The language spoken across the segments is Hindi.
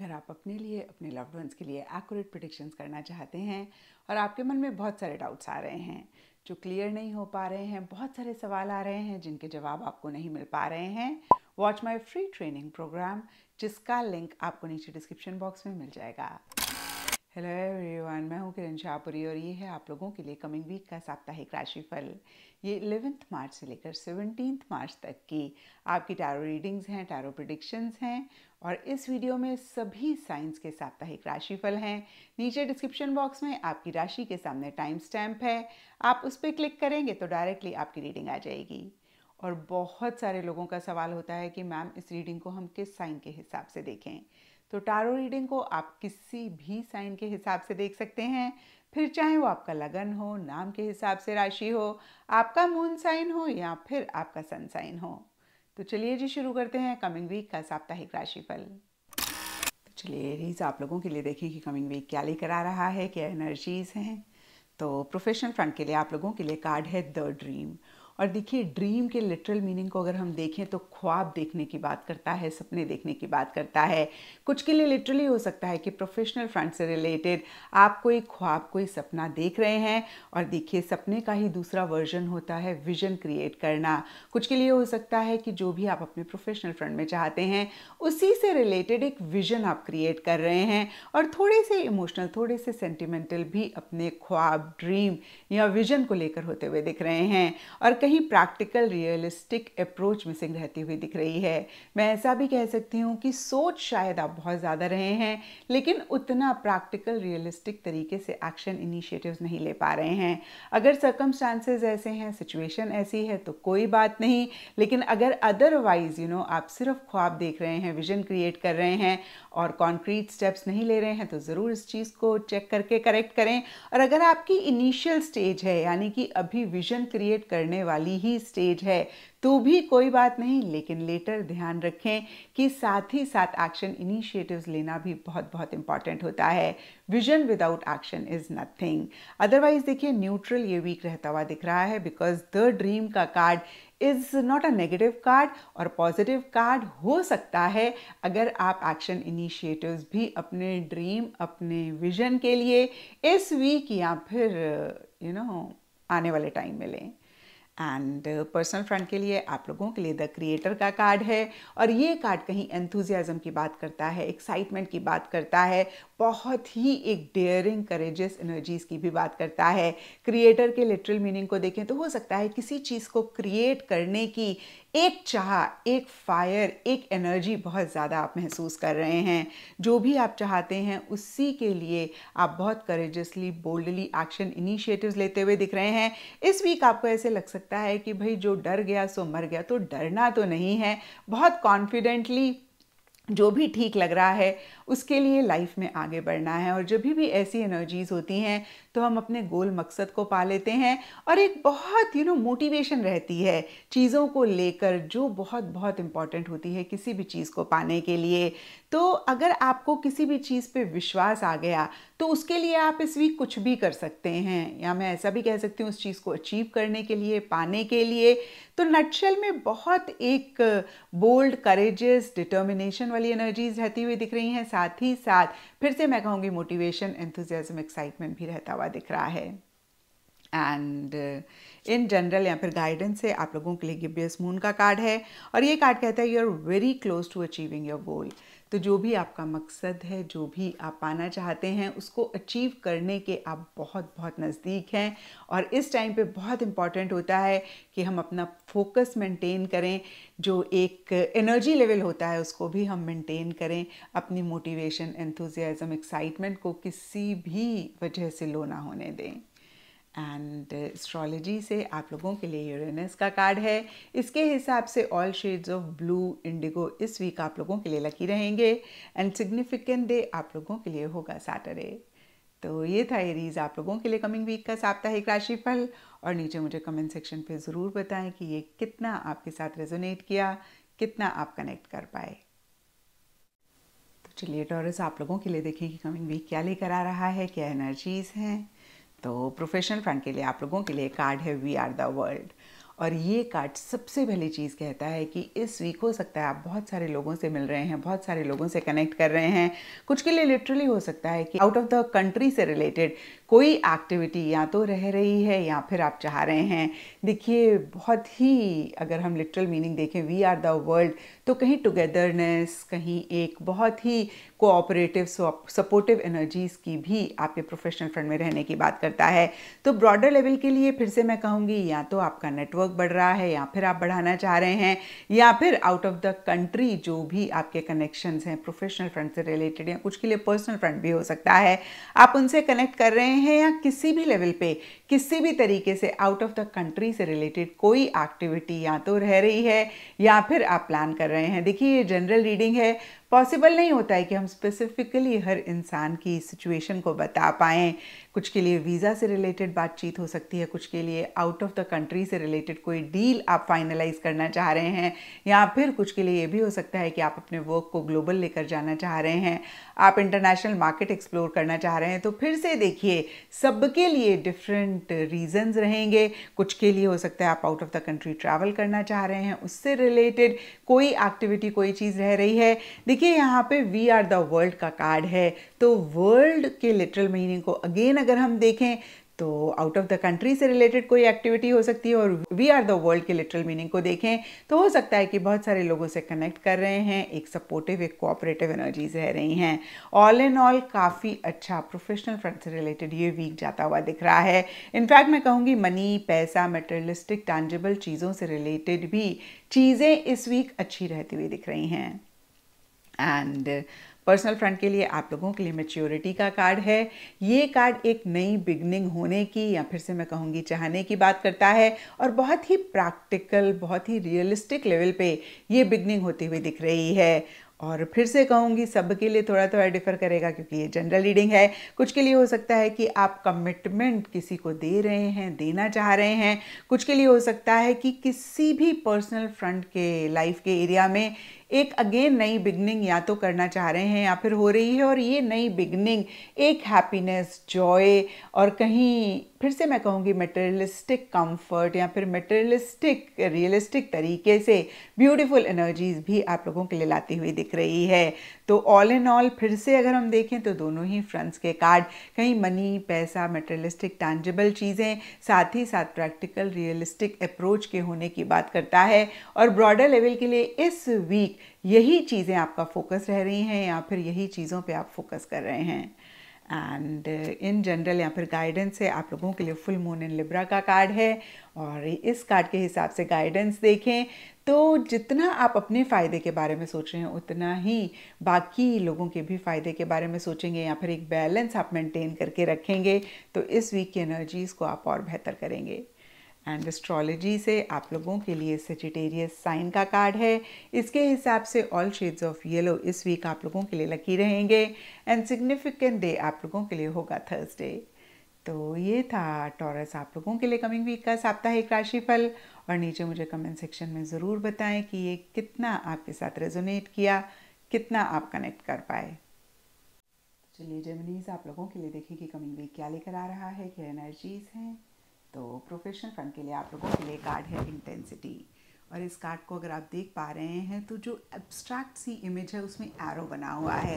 अगर आप अपने लिए अपने लव्ड वंस के लिए एक्यूरेट प्रडिक्शंस करना चाहते हैं और आपके मन में बहुत सारे डाउट्स आ रहे हैं जो क्लियर नहीं हो पा रहे हैं बहुत सारे सवाल आ रहे हैं जिनके जवाब आपको नहीं मिल पा रहे हैं watch my free training program जिसका लिंक आपको नीचे डिस्क्रिप्शन बॉक्स में मिल जाएगा हेलो एवरीवन मैं हूं किरण शाहपुरी और ये है आप लोगों के लिए कमिंग वीक का साप्ताहिक राशिफल ये इलेवेंथ मार्च से लेकर सेवनटीन्थ मार्च तक की आपकी टैरो रीडिंग्स हैं टैरो प्रिडिक्शंस हैं और इस वीडियो में सभी साइंस के साप्ताहिक राशिफल हैं नीचे डिस्क्रिप्शन बॉक्स में आपकी राशि के सामने टाइम स्टैम्प है आप उस पर क्लिक करेंगे तो डायरेक्टली आपकी रीडिंग आ जाएगी और बहुत सारे लोगों का सवाल होता है कि मैम इस रीडिंग को हम किस साइन के हिसाब से देखें तो टारो रीडिंग को आप किसी भी साइन के हिसाब से देख सकते हैं फिर चाहे वो आपका लगन हो नाम के हिसाब से राशि हो आपका मून साइन हो या फिर आपका सन साइन हो तो चलिए जी शुरू करते हैं कमिंग वीक का साप्ताहिक राशिफल तो चलिए रीज आप लोगों के लिए देखें कि कमिंग वीक क्या लेकर आ रहा है क्या एनर्जीज हैं तो प्रोफेशनल फ्रंट के लिए आप लोगों के लिए कार्ड है द ड्रीम और देखिए ड्रीम के लिटरल मीनिंग को अगर हम देखें तो ख्वाब देखने की बात करता है सपने देखने की बात करता है कुछ के लिए लिटरली हो सकता है कि प्रोफेशनल फ्रंट से रिलेटेड आप कोई ख्वाब कोई सपना देख रहे हैं और देखिए सपने का ही दूसरा वर्जन होता है विजन क्रिएट करना कुछ के लिए हो सकता है कि जो भी आप अपने प्रोफेशनल फ्रंट में चाहते हैं उसी से रिलेटेड एक विजन आप क्रिएट कर रहे हैं और थोड़े से इमोशनल थोड़े से सेंटिमेंटल भी अपने ख्वाब ड्रीम या विजन को लेकर होते हुए दिख रहे हैं और कहीं प्रैक्टिकल रियलिस्टिक अप्रोच मिसिंग रहती हुई दिख रही है मैं ऐसा भी कह सकती हूँ कि सोच शायद आप बहुत ज़्यादा रहे हैं लेकिन उतना प्रैक्टिकल रियलिस्टिक तरीके से एक्शन इनिशिएटिव्स नहीं ले पा रहे हैं अगर सर्कमस्टांसेस ऐसे हैं सिचुएशन ऐसी है तो कोई बात नहीं लेकिन अगर अदरवाइज़ यू नो आप सिर्फ ख्वाब देख रहे हैं विजन क्रिएट कर रहे हैं और कॉन्क्रीट स्टेप्स नहीं ले रहे हैं तो ज़रूर इस चीज़ को चेक करके करेक्ट करें और अगर आपकी इनिशियल स्टेज है यानी कि अभी विजन क्रिएट करने वाले वाली ही स्टेज है तो भी कोई बात नहीं लेकिन लेटर ध्यान रखें कि साथ ही साथ एक्शन इनिशिएटिव्स लेना भी बहुत बहुत इंपॉर्टेंट होता है vision without action is nothing otherwise देखिए न्यूट्रल ये वीक रहता हुआ दिख रहा है बिकॉज द ड्रीम का card is not a negative card और पॉजिटिव कार्ड हो सकता है अगर आप एक्शन इनिशिएटिव्स भी अपने ड्रीम अपने विजन के लिए इस वीक या फिर यू you नो know, आने वाले टाइम में लें एंड पर्सनल फ्रेंड के लिए आप लोगों के लिए द क्रिएटर का कार्ड है और ये कार्ड कहीं एंथुजियाज़म की बात करता है एक्साइटमेंट की बात करता है बहुत ही एक डेयरिंग करेजियस एनर्जीज़ की भी बात करता है क्रिएटर के लिटरल मीनिंग को देखें तो हो सकता है किसी चीज़ को क्रिएट करने की एक चाह एक फायर एक एनर्जी बहुत ज़्यादा आप महसूस कर रहे हैं जो भी आप चाहते हैं उसी के लिए आप बहुत करेजसली बोल्डली एक्शन इनिशिएटिव्स लेते हुए दिख रहे हैं इस वीक आपको ऐसे लग सकता है कि भाई जो डर गया सो मर गया तो डरना तो नहीं है बहुत कॉन्फिडेंटली जो भी ठीक लग रहा है उसके लिए लाइफ में आगे बढ़ना है और जब भी ऐसी एनर्जीज़ होती हैं तो हम अपने गोल मकसद को पा लेते हैं और एक बहुत यू नो मोटिवेशन रहती है चीज़ों को लेकर जो बहुत बहुत इम्पॉर्टेंट होती है किसी भी चीज़ को पाने के लिए तो अगर आपको किसी भी चीज़ पे विश्वास आ गया तो उसके लिए आप इस वीक कुछ भी कर सकते हैं या मैं ऐसा भी कह सकती हूँ उस चीज़ को अचीव करने के लिए पाने के लिए तो नटशल में बहुत एक बोल्ड करेजेस डिटर्मिनेशन वाली एनर्जीज रहती हुई दिख रही हैं साथ ही साथ फिर से मैं कहूँगी मोटिवेशन एंथुजम एक्साइटमेंट भी रहता हुआ हुआ दिख रहा है एंड इन जनरल या फिर गाइडेंस से आप लोगों के लिए गिबियस मून का कार्ड है और ये कार्ड कहता है you are very close to achieving your goal तो जो भी आपका मकसद है जो भी आप पाना चाहते हैं उसको अचीव करने के आप बहुत बहुत नज़दीक हैं और इस टाइम पे बहुत इम्पॉर्टेंट होता है कि हम अपना फोकस मेंटेन करें जो एक एनर्जी लेवल होता है उसको भी हम मेंटेन करें अपनी मोटिवेशन एंथुजियाज़म एक्साइटमेंट को किसी भी वजह से लो ना होने दें एंड एस्ट्रोलॉजी uh, से आप लोगों के लिए यूरेनस का कार्ड है इसके हिसाब से all shades of blue indigo इस वीक आप लोगों के लिए लकी रहेंगे एंड सिग्निफिकेंट डे आप लोगों के लिए होगा सैटरडे तो ये था एरीज आप लोगों के लिए कमिंग वीक का साप्ताहिक राशिफल और नीचे मुझे कमेंट सेक्शन पे ज़रूर बताएं कि ये कितना आपके साथ रेजोनेट किया कितना आप कनेक्ट कर पाए तो चलिए टॉरस आप लोगों के लिए देखें कि कमिंग वीक क्या लेकर आ रहा है क्या एनर्जीज़ हैं तो प्रोफेशनल फ्रंट के लिए आप लोगों के लिए कार्ड है वी आर द वर्ल्ड और ये कार्ड सबसे पहली चीज़ कहता है कि इस वीक हो सकता है आप बहुत सारे लोगों से मिल रहे हैं बहुत सारे लोगों से कनेक्ट कर रहे हैं कुछ के लिए लिटरली हो सकता है कि आउट ऑफ द कंट्री से रिलेटेड कोई एक्टिविटी या तो रह रही है या फिर आप चाह रहे हैं देखिए बहुत ही अगर हम लिटरल मीनिंग देखें वी आर द वर्ल्ड तो कहीं टुगेदरनेस कहीं एक बहुत ही कोऑपरेटिव सपोर्टिव एनर्जीज़ की भी आपके प्रोफेशनल फ्रंट में रहने की बात करता है तो ब्रॉडर लेवल के लिए फिर से मैं कहूँगी या तो आपका नेटवर्क बढ़ रहा है या फिर आप बढ़ाना चाह रहे हैं या फिर आउट ऑफ द कंट्री जो भी आपके कनेक्शंस हैं प्रोफेशनल फ्रंट से रिलेटेड या कुछ के लिए पर्सनल फ्रंट भी हो सकता है आप उनसे कनेक्ट कर रहे हैं हैं या किसी भी लेवल पे किसी भी तरीके से आउट ऑफ द कंट्री से रिलेटेड कोई एक्टिविटी या तो रह रही है या फिर आप प्लान कर रहे हैं देखिए ये जनरल रीडिंग है पॉसिबल नहीं होता है कि हम स्पेसिफिकली हर इंसान की सिचुएशन को बता पाएँ कुछ के लिए वीज़ा से रिलेटेड बातचीत हो सकती है कुछ के लिए आउट ऑफ द कंट्री से रिलेटेड कोई डील आप फाइनलाइज करना चाह रहे हैं या फिर कुछ के लिए ये भी हो सकता है कि आप अपने वर्क को ग्लोबल लेकर जाना चाह रहे हैं आप इंटरनेशनल मार्केट एक्सप्लोर करना चाह रहे हैं तो फिर से देखिए सबके लिए डिफरेंट रीज़न्स रहेंगे कुछ के लिए हो सकता है आप out of the country travel करना चाह रहे हैं उससे रिलेटेड कोई एक्टिविटी कोई चीज़ रह रही है देखिए यहाँ पे वी आर द वर्ल्ड का कार्ड है तो वर्ल्ड के लिटरल मीनिंग को अगेन अगर हम देखें तो आउट ऑफ द कंट्री से रिलेटेड कोई एक्टिविटी हो सकती है और वी आर द वर्ल्ड के लिटरल मीनिंग को देखें तो हो सकता है कि बहुत सारे लोगों से कनेक्ट कर रहे हैं एक सपोर्टिव एक कोऑपरेटिव एनर्जीज रह रही हैं ऑल इन ऑल काफ़ी अच्छा प्रोफेशनल फ्रंट से रिलेटेड ये वीक जाता हुआ दिख रहा है इनफैक्ट मैं कहूँगी मनी पैसा मेटेरियलिस्टिक टैंजेबल चीज़ों से रिलेटेड भी चीज़ें इस वीक अच्छी रहती हुई दिख रही हैं एंड पर्सनल फ्रंट के लिए आप लोगों के लिए मेच्योरिटी का कार्ड है ये कार्ड एक नई बिगनिंग होने की या फिर से मैं कहूँगी चाहने की बात करता है और बहुत ही प्रैक्टिकल बहुत ही रियलिस्टिक लेवल पे ये बिगनिंग होती हुई दिख रही है और फिर से कहूँगी सबके लिए थोड़ा थोड़ा डिफर करेगा क्योंकि ये जनरल रीडिंग है कुछ के लिए हो सकता है कि आप कमिटमेंट किसी को दे रहे हैं देना चाह रहे हैं कुछ के लिए हो सकता है कि किसी भी पर्सनल फ्रंट के लाइफ के एरिया में एक अगेन नई बिगनिंग या तो करना चाह रहे हैं या फिर हो रही है और ये नई बिगनिंग एक हैप्पीनेस जॉय और कहीं फिर से मैं कहूँगी मेटेरियलिस्टिक कंफर्ट या फिर मेटेरियलिस्टिक रियलिस्टिक तरीके से ब्यूटीफुल एनर्जीज भी आप लोगों के लिए लाती हुई दिख रही है तो ऑल इन ऑल फिर से अगर हम देखें तो दोनों ही फ्रंट्स के कार्ड कहीं मनी पैसा मेटेरियलिस्टिक टैंजेबल चीज़ें साथ ही साथ प्रैक्टिकल रियलिस्टिक अप्रोच के होने की बात करता है और ब्रॉडर लेवल के लिए इस वीक यही चीज़ें आपका फोकस रह रही हैं या फिर यही चीज़ों पर आप फोकस कर रहे हैं एंड इन जनरल या फिर गाइडेंस है आप लोगों के लिए फुल मून इन लिब्रा का कार्ड है और इस कार्ड के हिसाब से गाइडेंस देखें तो जितना आप अपने फ़ायदे के बारे में सोच रहे हैं उतना ही बाकी लोगों के भी फ़ायदे के बारे में सोचेंगे या फिर एक बैलेंस आप मेंटेन करके रखेंगे तो इस वीक की एनर्जीज़ को आप और बेहतर करेंगे एंड एस्ट्रोलॉजी से आप लोगों के लिए सेजिटेरियस साइन का कार्ड है इसके हिसाब से ऑल शेड्स ऑफ येलो इस वीक आप लोगों के लिए लकी रहेंगे एंड सिग्निफिकेंट डे आप लोगों के लिए होगा थर्सडे तो ये था टॉरस आप लोगों के लिए कमिंग वीक का साप्ताहिक राशिफल और नीचे मुझे कमेंट सेक्शन में ज़रूर बताएं कि ये कितना आपके साथ रेजोनेट किया कितना आप कनेक्ट कर पाए चलिए जेमिनीज आप लोगों के लिए देखिए कि कमिंग वीक क्या लेकर आ रहा है क्या एनर्जीज हैं तो प्रोफेशनल फ्रंट के लिए आप लोगों के लिए कार्ड है इंटेंसिटी और इस कार्ड को अगर आप देख पा रहे हैं तो जो एब्स्ट्रैक्ट सी इमेज है उसमें एरो बना हुआ है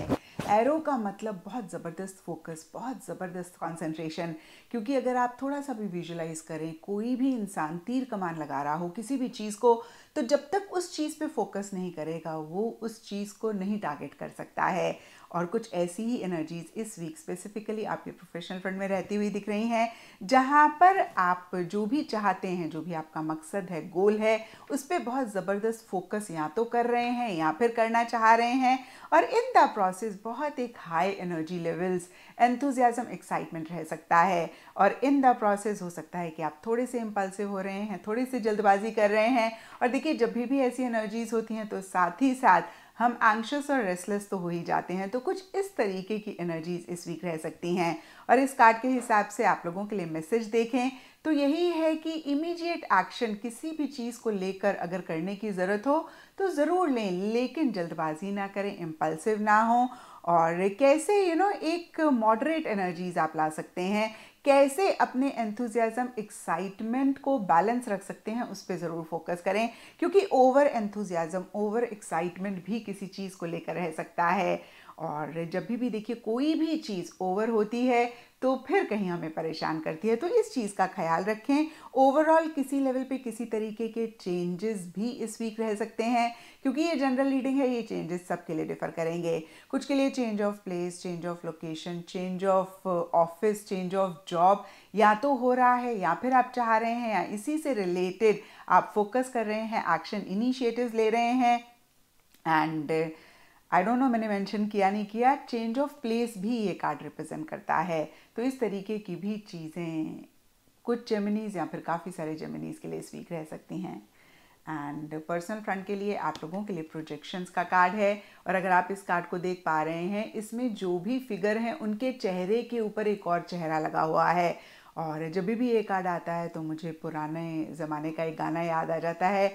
एरो का मतलब बहुत ज़बरदस्त फोकस बहुत ज़बरदस्त कंसंट्रेशन क्योंकि अगर आप थोड़ा सा भी विजुलाइज़ करें कोई भी इंसान तीर कमान लगा रहा हो किसी भी चीज़ को तो जब तक उस चीज़ पे फोकस नहीं करेगा वो उस चीज़ को नहीं टारगेट कर सकता है और कुछ ऐसी ही एनर्जीज इस वीक स्पेसिफिकली आपके प्रोफेशनल फ्रंट में रहती हुई दिख रही हैं जहाँ पर आप जो भी चाहते हैं जो भी आपका मकसद है गोल है उस पर बहुत ज़बरदस्त फोकस या तो कर रहे हैं या फिर करना चाह रहे हैं और इन द प्रोसेस बहुत एक high energy levels enthusiasm excitement रह सकता है और इन द प्रोसेस हो सकता है कि आप थोड़े से इम्पल्सिव हो रहे हैं थोड़े से जल्दबाजी कर रहे हैं और देखिए जब भी भी ऐसी एनर्जीज़ होती हैं तो साथ ही साथ हम एंक्शस और रेस्टलेस तो हो ही जाते हैं तो कुछ इस तरीके की एनर्जीज इस वीक रह सकती हैं और इस कार्ड के हिसाब से आप लोगों के लिए मैसेज देखें तो यही है कि इमीडिएट एक्शन किसी भी चीज़ को लेकर अगर करने की ज़रूरत हो तो ज़रूर लें लेकिन जल्दबाजी ना करें इम्पल्सिव ना हो और कैसे यू you नो know, एक मॉडरेट एनर्जीज आप ला सकते हैं कैसे अपने एंथुजियाज़म एक्साइटमेंट को बैलेंस रख सकते हैं उस पर ज़रूर फोकस करें क्योंकि ओवर एंथुजियाज़म ओवर एक्साइटमेंट भी किसी चीज़ को लेकर रह सकता है और जब भी भी देखिए कोई भी चीज़ ओवर होती है तो फिर कहीं हमें परेशान करती है तो इस चीज़ का ख्याल रखें ओवरऑल किसी लेवल पे किसी तरीके के चेंजेस भी इस वीक रह सकते हैं क्योंकि ये जनरल रीडिंग है ये चेंजेस सबके लिए डिफर करेंगे कुछ के लिए change of place change of location change of office change of job या तो हो रहा है या फिर आप चाह रहे हैं या इसी से रिलेटेड आप फोकस कर रहे हैं एक्शन इनिशिएटिव ले रहे हैं and uh, I don't know मैंने मेंशन किया नहीं किया चेंज ऑफ प्लेस भी ये कार्ड रिप्रेजेंट करता है तो इस तरीके की भी चीज़ें कुछ जेमिनीज या फिर काफ़ी सारे जेमिनीज के लिए स्वीक रह सकती हैं एंड पर्सनल फ्रंट के लिए आप लोगों के लिए प्रोजेक्शंस का कार्ड है और अगर आप इस कार्ड को देख पा रहे हैं इसमें जो भी फिगर हैं उनके चेहरे के ऊपर एक और चेहरा लगा हुआ है और जब भी ये कार्ड आता है तो मुझे पुराने ज़माने का एक गाना याद आ जाता है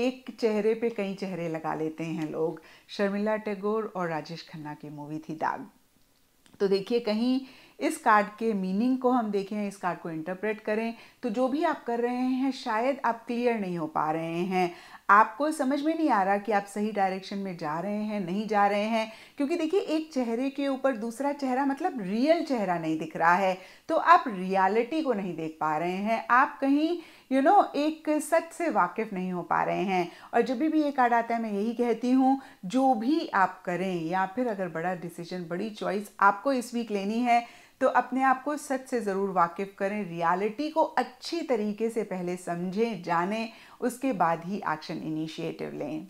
एक चेहरे पे कई चेहरे लगा लेते हैं लोग शर्मिला टैगोर और राजेश खन्ना की मूवी थी दाग तो देखिए कहीं इस कार्ड के मीनिंग को हम देखें इस कार्ड को इंटरप्रेट करें तो जो भी आप कर रहे हैं शायद आप क्लियर नहीं हो पा रहे हैं आपको समझ में नहीं आ रहा कि आप सही डायरेक्शन में जा रहे हैं नहीं जा रहे हैं क्योंकि देखिए एक चेहरे के ऊपर दूसरा चेहरा मतलब रियल चेहरा नहीं दिख रहा है तो आप रियलिटी को नहीं देख पा रहे हैं आप कहीं यू you नो know, एक सच से वाकिफ़ नहीं हो पा रहे हैं और जब भी ये कार्ड आता है मैं यही कहती हूँ जो भी आप करें या फिर अगर बड़ा डिसीजन बड़ी चॉइस आपको इस वीक लेनी है तो अपने आप को सच से ज़रूर वाकिफ़ करें रियलिटी को अच्छी तरीके से पहले समझें जानें उसके बाद ही एक्शन इनिशिएटिव लें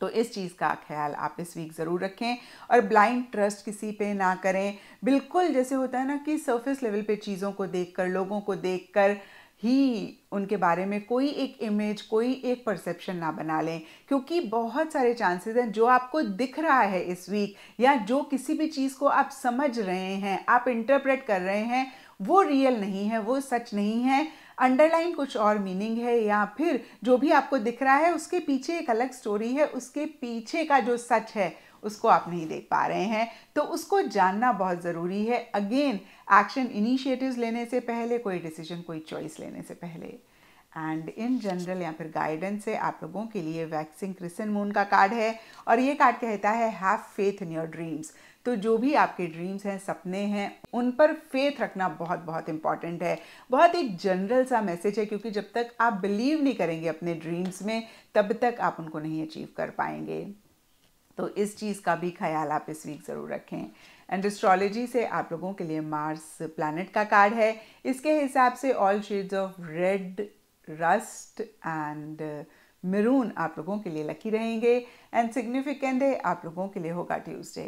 तो इस चीज़ का ख्याल आप इस वीक ज़रूर रखें और ब्लाइंड ट्रस्ट किसी पे ना करें बिल्कुल जैसे होता है ना कि सरफेस लेवल पे चीज़ों को देखकर लोगों को देखकर ही उनके बारे में कोई एक इमेज कोई एक परसेप्शन ना बना लें क्योंकि बहुत सारे चांसेस हैं जो आपको दिख रहा है इस वीक या जो किसी भी चीज़ को आप समझ रहे हैं आप इंटरप्रेट कर रहे हैं वो रियल नहीं है वो सच नहीं है अंडरलाइन कुछ और मीनिंग है या फिर जो भी आपको दिख रहा है उसके पीछे एक अलग स्टोरी है उसके पीछे का जो सच है उसको आप नहीं देख पा रहे हैं तो उसको जानना बहुत ज़रूरी है अगेन एक्शन इनिशिएटिव्स लेने से पहले कोई डिसीजन कोई चॉइस लेने से पहले एंड इन जनरल या फिर गाइडेंस से आप लोगों के लिए वैक्सिंग क्रिसन मून का कार्ड है और ये कार्ड कहता है have faith in your dreams तो जो भी आपके ड्रीम्स हैं सपने हैं उन पर फेथ रखना बहुत बहुत इंपॉर्टेंट है बहुत एक जनरल सा मैसेज है क्योंकि जब तक आप बिलीव नहीं करेंगे अपने ड्रीम्स में तब तक आप उनको नहीं अचीव कर पाएंगे तो इस चीज़ का भी ख्याल आप इस वीक ज़रूर रखें एंड एस्ट्रोलॉजी से आप लोगों के लिए मार्स प्लानट का कार्ड है इसके हिसाब से all shades of red rust and maroon आप लोगों के लिए लकी रहेंगे एंड सिग्निफिकेंट डे आप लोगों के लिए होगा ट्यूसडे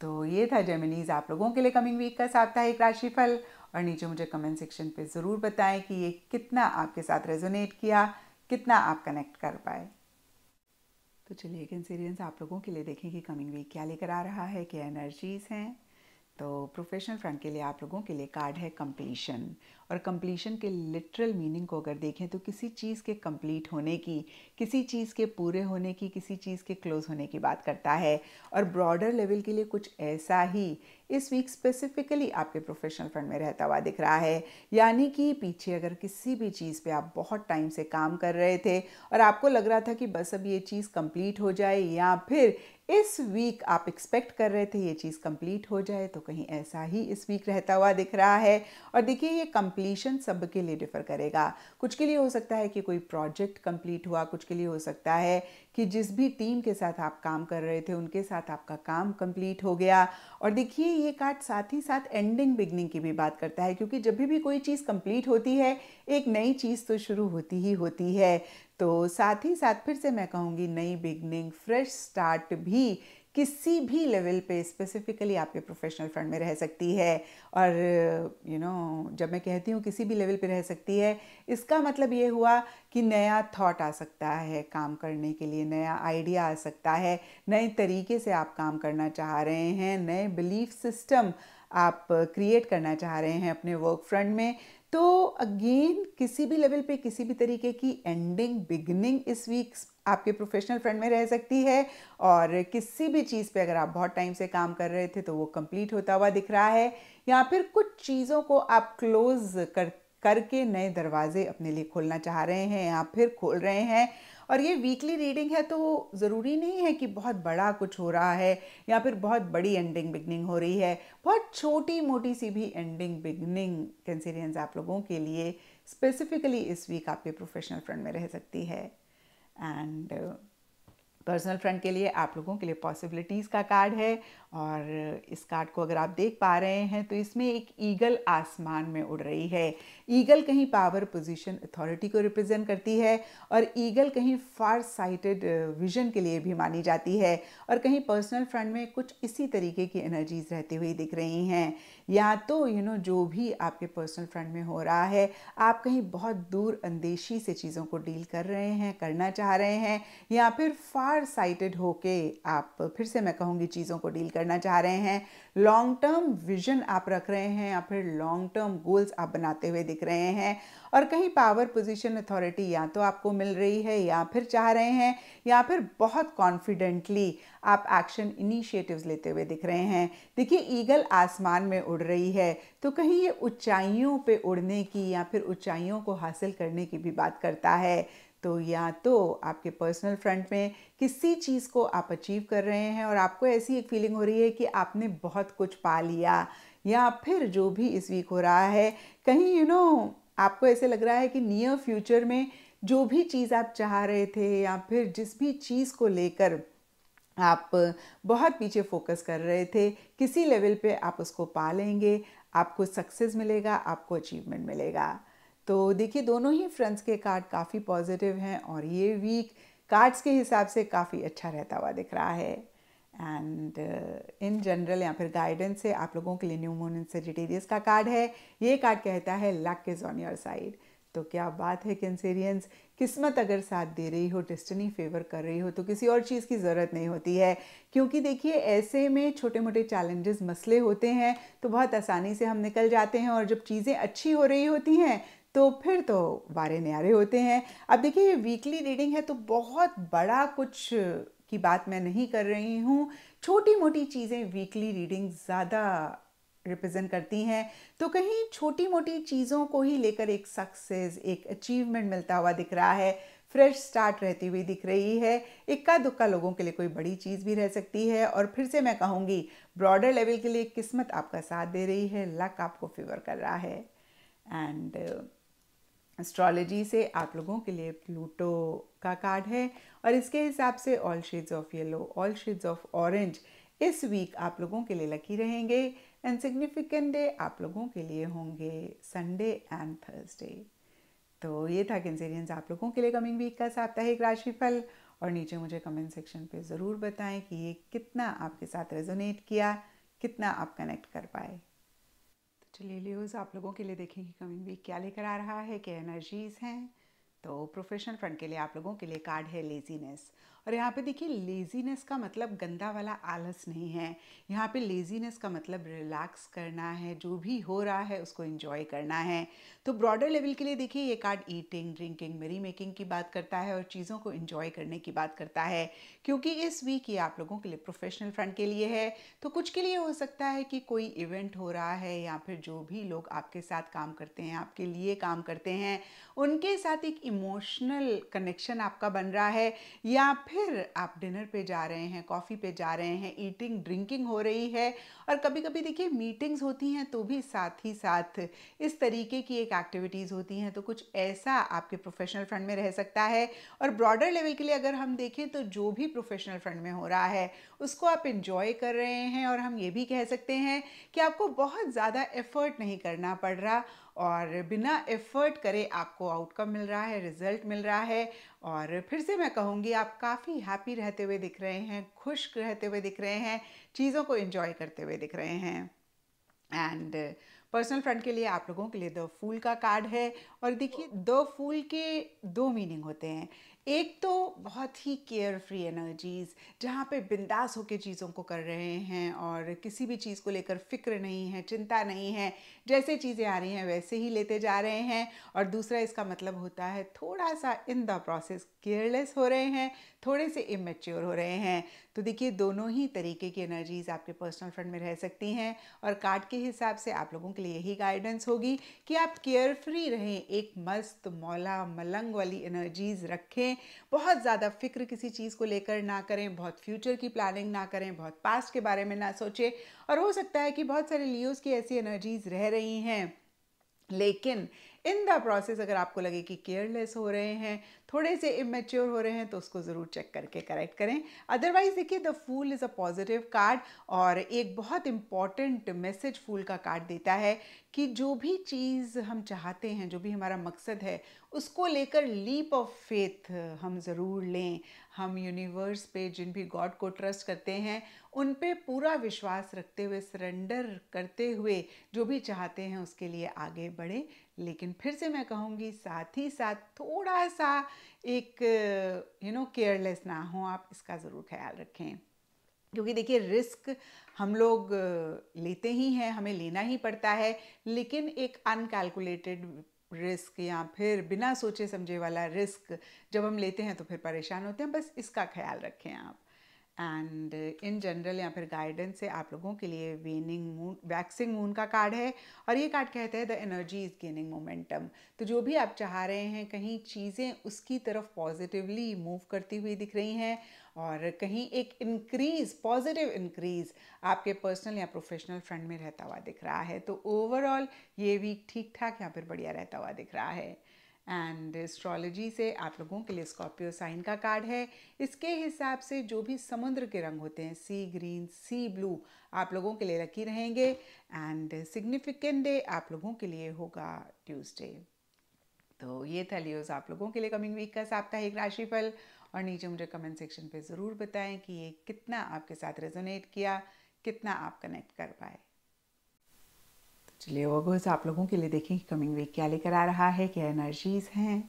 तो ये था जेमिनीज आप लोगों के लिए कमिंग वीक का साप्ताहिक राशिफल और नीचे मुझे कमेंट सेक्शन पे ज़रूर बताएं कि ये कितना आपके साथ रेजोनेट किया कितना आप कनेक्ट कर पाए तो चलिए एक सीरियंस आप लोगों के लिए देखें कि कमिंग वीक क्या लेकर आ रहा है क्या एनर्जीज हैं तो प्रोफेशनल फ्रंट के लिए आप लोगों के लिए कार्ड है कम्प्लीशन और कम्प्लीशन के लिटरल मीनिंग को अगर देखें तो किसी चीज़ के कम्प्लीट होने की किसी चीज़ के पूरे होने की किसी चीज़ के क्लोज होने की बात करता है और ब्रॉडर लेवल के लिए कुछ ऐसा ही इस वीक स्पेसिफिकली आपके प्रोफेशनल फ्रंट में रहता हुआ दिख रहा है यानी कि पीछे अगर किसी भी चीज़ पे आप बहुत टाइम से काम कर रहे थे और आपको लग रहा था कि बस अब ये चीज़ कंप्लीट हो जाए या फिर इस वीक आप एक्सपेक्ट कर रहे थे ये चीज़ कंप्लीट हो जाए तो कहीं ऐसा ही इस वीक रहता हुआ दिख रहा है और देखिए ये कंप्लीशन के लिए डिफ़र करेगा कुछ के लिए हो सकता है कि कोई प्रोजेक्ट कंप्लीट हुआ कुछ के लिए हो सकता है कि जिस भी टीम के साथ आप काम कर रहे थे उनके साथ आपका काम कंप्लीट हो गया और देखिए ये कार्ड साथ ही साथ एंडिंग बिगनिंग की भी बात करता है क्योंकि जब भी, कोई चीज़ कंप्लीट होती है एक नई चीज़ तो शुरू होती ही होती है तो साथ ही साथ फिर से मैं कहूँगी नई बिगनिंग फ्रेश स्टार्ट भी किसी भी लेवल पे स्पेसिफिकली आपके प्रोफेशनल फ्रंट में रह सकती है और यू you नो know, जब मैं कहती हूँ किसी भी लेवल पे रह सकती है इसका मतलब ये हुआ कि नया थॉट आ सकता है काम करने के लिए नया आइडिया आ सकता है नए तरीके से आप काम करना चाह रहे हैं नए बिलीफ सिस्टम आप क्रिएट करना चाह रहे हैं अपने वर्क फ्रंट में तो अगेन किसी भी लेवल पे किसी भी तरीके की एंडिंग बिगनिंग इस वीक आपके प्रोफेशनल फ्रेंड में रह सकती है और किसी भी चीज़ पे अगर आप बहुत टाइम से काम कर रहे थे तो वो कंप्लीट होता हुआ दिख रहा है या फिर कुछ चीज़ों को आप क्लोज कर करके नए दरवाजे अपने लिए खोलना चाह रहे हैं या फिर खोल रहे हैं और ये वीकली रीडिंग है तो ज़रूरी नहीं है कि बहुत बड़ा कुछ हो रहा है या फिर बहुत बड़ी एंडिंग बिगनिंग हो रही है बहुत छोटी मोटी सी भी एंडिंग बिगनिंग कैंसिरियंस आप लोगों के लिए स्पेसिफिकली इस वीक आपके प्रोफेशनल फ्रेंड में रह सकती है एंड पर्सनल फ्रेंड के लिए आप लोगों के लिए पॉसिबिलिटीज़ का कार्ड है और इस कार्ड को अगर आप देख पा रहे हैं तो इसमें एक ईगल आसमान में उड़ रही है ईगल कहीं पावर पोजीशन अथॉरिटी को रिप्रेजेंट करती है और ईगल कहीं फार साइटेड विजन के लिए भी मानी जाती है और कहीं पर्सनल फ्रेंड में कुछ इसी तरीके की एनर्जीज़ रहती हुई दिख रही हैं या तो यू नो जो भी आपके पर्सनल फ्रंट में हो रहा है आप कहीं बहुत दूर अंदेशी से चीज़ों को डील कर रहे हैं करना चाह रहे हैं या फिर फार साइटेड होके आप फिर से मैं कहूँगी चीज़ों को डील करना चाह रहे हैं लॉन्ग टर्म विजन आप रख रहे हैं या फिर लॉन्ग टर्म गोल्स आप बनाते हुए दिख रहे हैं और कहीं पावर पोजीशन अथॉरिटी या तो आपको मिल रही है या फिर चाह रहे हैं या फिर बहुत कॉन्फिडेंटली आप एक्शन इनिशिएटिव्स लेते हुए दिख रहे हैं देखिए ईगल आसमान में उड़ रही है तो कहीं ये ऊंचाइयों पे उड़ने की या फिर ऊंचाइयों को हासिल करने की भी बात करता है तो या तो आपके पर्सनल फ्रंट में किसी चीज़ को आप अचीव कर रहे हैं और आपको ऐसी एक फीलिंग हो रही है कि आपने बहुत कुछ पा लिया या फिर जो भी इस वीक हो रहा है कहीं यू you नो know, आपको ऐसे लग रहा है कि नियर फ्यूचर में जो भी चीज़ आप चाह रहे थे या फिर जिस भी चीज़ को लेकर आप बहुत पीछे फोकस कर रहे थे किसी लेवल पे आप उसको पा लेंगे आपको सक्सेस मिलेगा आपको अचीवमेंट मिलेगा तो देखिए दोनों ही फ्रेंड्स के कार्ड काफ़ी पॉजिटिव हैं और ये वीक कार्ड्स के हिसाब से काफ़ी अच्छा रहता हुआ दिख रहा है एंड इन जनरल या फिर गाइडेंस से आप लोगों के लिए न्यू मून इन सेजिटेरियस का कार्ड है ये कार्ड कहता है luck is on your side तो क्या बात है कैंसेरियंस किस्मत अगर साथ दे रही हो डेस्टिनी फेवर कर रही हो तो किसी और चीज़ की ज़रूरत नहीं होती है क्योंकि देखिए ऐसे में छोटे मोटे चैलेंजेस मसले होते हैं तो बहुत आसानी से हम निकल जाते हैं और जब चीज़ें अच्छी हो रही होती हैं तो फिर तो वारे न्यारे होते हैं अब देखिए वीकली रीडिंग है तो बहुत बड़ा कुछ की बात मैं नहीं कर रही हूँ छोटी मोटी चीज़ें वीकली रीडिंग ज़्यादा रिप्रेजेंट करती हैं तो कहीं छोटी मोटी चीज़ों को ही लेकर एक सक्सेस एक अचीवमेंट मिलता हुआ दिख रहा है फ्रेश स्टार्ट रहती हुई दिख रही है इक्का दुक्का लोगों के लिए कोई बड़ी चीज़ भी रह सकती है और फिर से मैं कहूँगी ब्रॉडर लेवल के लिए किस्मत आपका साथ दे रही है लक आपको फेवर कर रहा है एंड एस्ट्रोलॉजी से आप लोगों के लिए प्लूटो का कार्ड है और इसके हिसाब से all shades of yellow all shades of orange इस वीक आप लोगों के लिए लकी रहेंगे एंड सिग्निफिकेंट डे आप लोगों के लिए होंगे संडे एंड थर्सडे तो ये था कैंसेरियंस आप लोगों के लिए कमिंग वीक का साप्ताहिक राशिफल और नीचे मुझे कमेंट सेक्शन पे ज़रूर बताएं कि ये कितना आपके साथ रेजोनेट किया कितना आप कनेक्ट कर पाए तो चलिए लियोज आप लोगों के लिए देखेंगे कमिंग वीक क्या लेकर आ रहा है क्या एनर्जीज़ हैं तो प्रोफेशनल फ्रंट के लिए आप लोगों के लिए कार्ड है लेजीनेस और यहाँ पे देखिए लेजीनेस का मतलब गंदा वाला आलस नहीं है यहाँ पे लेजीनेस का मतलब रिलैक्स करना है जो भी हो रहा है उसको इन्जॉय करना है तो ब्रॉडर लेवल के लिए देखिए ये card eating drinking merry making की बात करता है और चीज़ों को इन्जॉय करने की बात करता है क्योंकि इस वीक ये आप लोगों के लिए प्रोफेशनल फ्रंट के लिए है तो कुछ के लिए हो सकता है कि कोई इवेंट हो रहा है या फिर जो भी लोग आपके साथ काम करते हैं आपके लिए काम करते हैं उनके साथ एक इमोशनल कनेक्शन आपका बन रहा है या फिर फिर आप डिनर पे जा रहे हैं कॉफ़ी पे जा रहे हैं ईटिंग ड्रिंकिंग हो रही है और कभी कभी देखिए मीटिंग्स होती हैं तो भी साथ ही साथ इस तरीके की एक एक्टिविटीज़ होती हैं तो कुछ ऐसा आपके प्रोफेशनल फ्रंट में रह सकता है और ब्रॉडर लेवल के लिए अगर हम देखें तो जो भी प्रोफेशनल फ्रंट में हो रहा है उसको आप इन्जॉय कर रहे हैं और हम ये भी कह सकते हैं कि आपको बहुत ज़्यादा एफर्ट नहीं करना पड़ रहा और बिना एफर्ट करे आपको आउटकम मिल रहा है रिजल्ट मिल रहा है और फिर से मैं कहूँगी आप काफ़ी हैप्पी रहते हुए दिख रहे हैं खुश रहते हुए दिख रहे हैं चीज़ों को इन्जॉय करते हुए दिख रहे हैं एंड पर्सनल फ्रेंड के लिए आप लोगों के लिए द फूल का कार्ड है और देखिए द फूल के दो मीनिंग होते हैं एक तो बहुत ही केयर फ्री एनर्जीज़ जहाँ पे बिंदास होकर चीज़ों को कर रहे हैं और किसी भी चीज़ को लेकर फिक्र नहीं है चिंता नहीं है जैसे चीज़ें आ रही हैं वैसे ही लेते जा रहे हैं और दूसरा इसका मतलब होता है थोड़ा सा इन द प्रोसेस केयरलेस हो रहे हैं थोड़े से इमेच्योर हो रहे हैं तो देखिए दोनों ही तरीके की एनर्जीज़ आपके पर्सनल फ्रंट में रह सकती हैं और कार्ड के हिसाब से आप लोगों के लिए यही गाइडेंस होगी कि आप केयर फ्री रहें एक मस्त मौला मलंग वाली एनर्जीज़ रखें बहुत ज़्यादा फिक्र किसी चीज़ को लेकर ना करें बहुत फ्यूचर की प्लानिंग ना करें बहुत पास्ट के बारे में ना सोचें और हो सकता है कि बहुत सारे लियोज़ की ऐसी एनर्जीज़ रह रही हैं लेकिन इन द प्रोसेस अगर आपको लगे कि केयरलेस हो रहे हैं थोड़े से इमेच्योर हो रहे हैं तो उसको ज़रूर चेक करके करेक्ट करें अदरवाइज़ देखिए the fool is a positive card और एक बहुत इम्पॉर्टेंट मैसेज फूल का कार्ड देता है कि जो भी चीज़ हम चाहते हैं जो भी हमारा मकसद है उसको लेकर लीप ऑफ फेथ हम ज़रूर लें हम यूनिवर्स पे जिन भी गॉड को ट्रस्ट करते हैं उन पे पूरा विश्वास रखते हुए सरेंडर करते हुए जो भी चाहते हैं उसके लिए आगे बढ़े लेकिन फिर से मैं कहूँगी साथ ही साथ थोड़ा सा एक यू नो केयरलेस ना हो आप इसका ज़रूर ख्याल रखें क्योंकि देखिए रिस्क हम लोग लेते ही हैं हमें लेना ही पड़ता है लेकिन एक अनकैलकुलेटेड रिस्क या फिर बिना सोचे समझे वाला रिस्क जब हम लेते हैं तो फिर परेशान होते हैं बस इसका ख्याल रखें आप एंड इन जनरल या फिर गाइडेंस से आप लोगों के लिए वेनिंग मून वैक्सिंग मून का कार्ड है और ये कार्ड कहते हैं the energy is gaining momentum तो जो भी आप चाह रहे हैं कहीं चीज़ें उसकी तरफ पॉजिटिवली मूव करती हुई दिख रही हैं और कहीं एक इंक्रीज़ पॉजिटिव इंक्रीज़ आपके पर्सनल या प्रोफेशनल फ्रंट में रहता हुआ दिख रहा है तो ओवरऑल ये वीक ठीक ठाक या फिर बढ़िया रहता हुआ दिख रहा है एंड एस्ट्रोलॉजी से आप लोगों के लिए स्कॉर्पियो साइन का कार्ड है इसके हिसाब से जो भी समुद्र के रंग होते हैं सी ग्रीन सी ब्लू आप लोगों के लिए लकी रहेंगे एंड सिग्निफिकेंट डे आप लोगों के लिए होगा ट्यूसडे तो ये था लियोज आप लोगों के लिए कमिंग वीक का साप्ताहिक राशिफल और नीचे मुझे कमेंट सेक्शन पे ज़रूर बताएं कि ये कितना आपके साथ रेजोनेट किया कितना आप कनेक्ट कर पाए चलिए वर्गोज आप लोगों के लिए देखें कि कमिंग वीक क्या लेकर आ रहा है क्या एनर्जीज हैं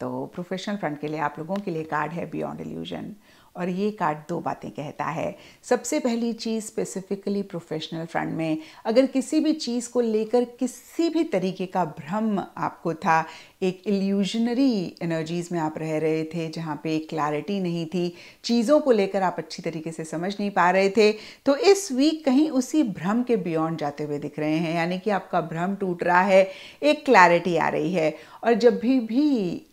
तो प्रोफेशनल फ्रंट के लिए आप लोगों के लिए कार्ड है बियॉन्ड एल्यूजन और ये कार्ड दो बातें कहता है सबसे पहली चीज़ स्पेसिफिकली प्रोफेशनल फ्रंट में अगर किसी भी चीज़ को लेकर किसी भी तरीके का भ्रम आपको था एक इल्यूजनरी एनर्जीज़ में आप रह रहे थे जहाँ पे क्लैरिटी नहीं थी चीज़ों को लेकर आप अच्छी तरीके से समझ नहीं पा रहे थे तो इस वीक कहीं उसी भ्रम के बियॉन्ड जाते हुए दिख रहे हैं यानी कि आपका भ्रम टूट रहा है एक क्लैरिटी आ रही है और जब भी भी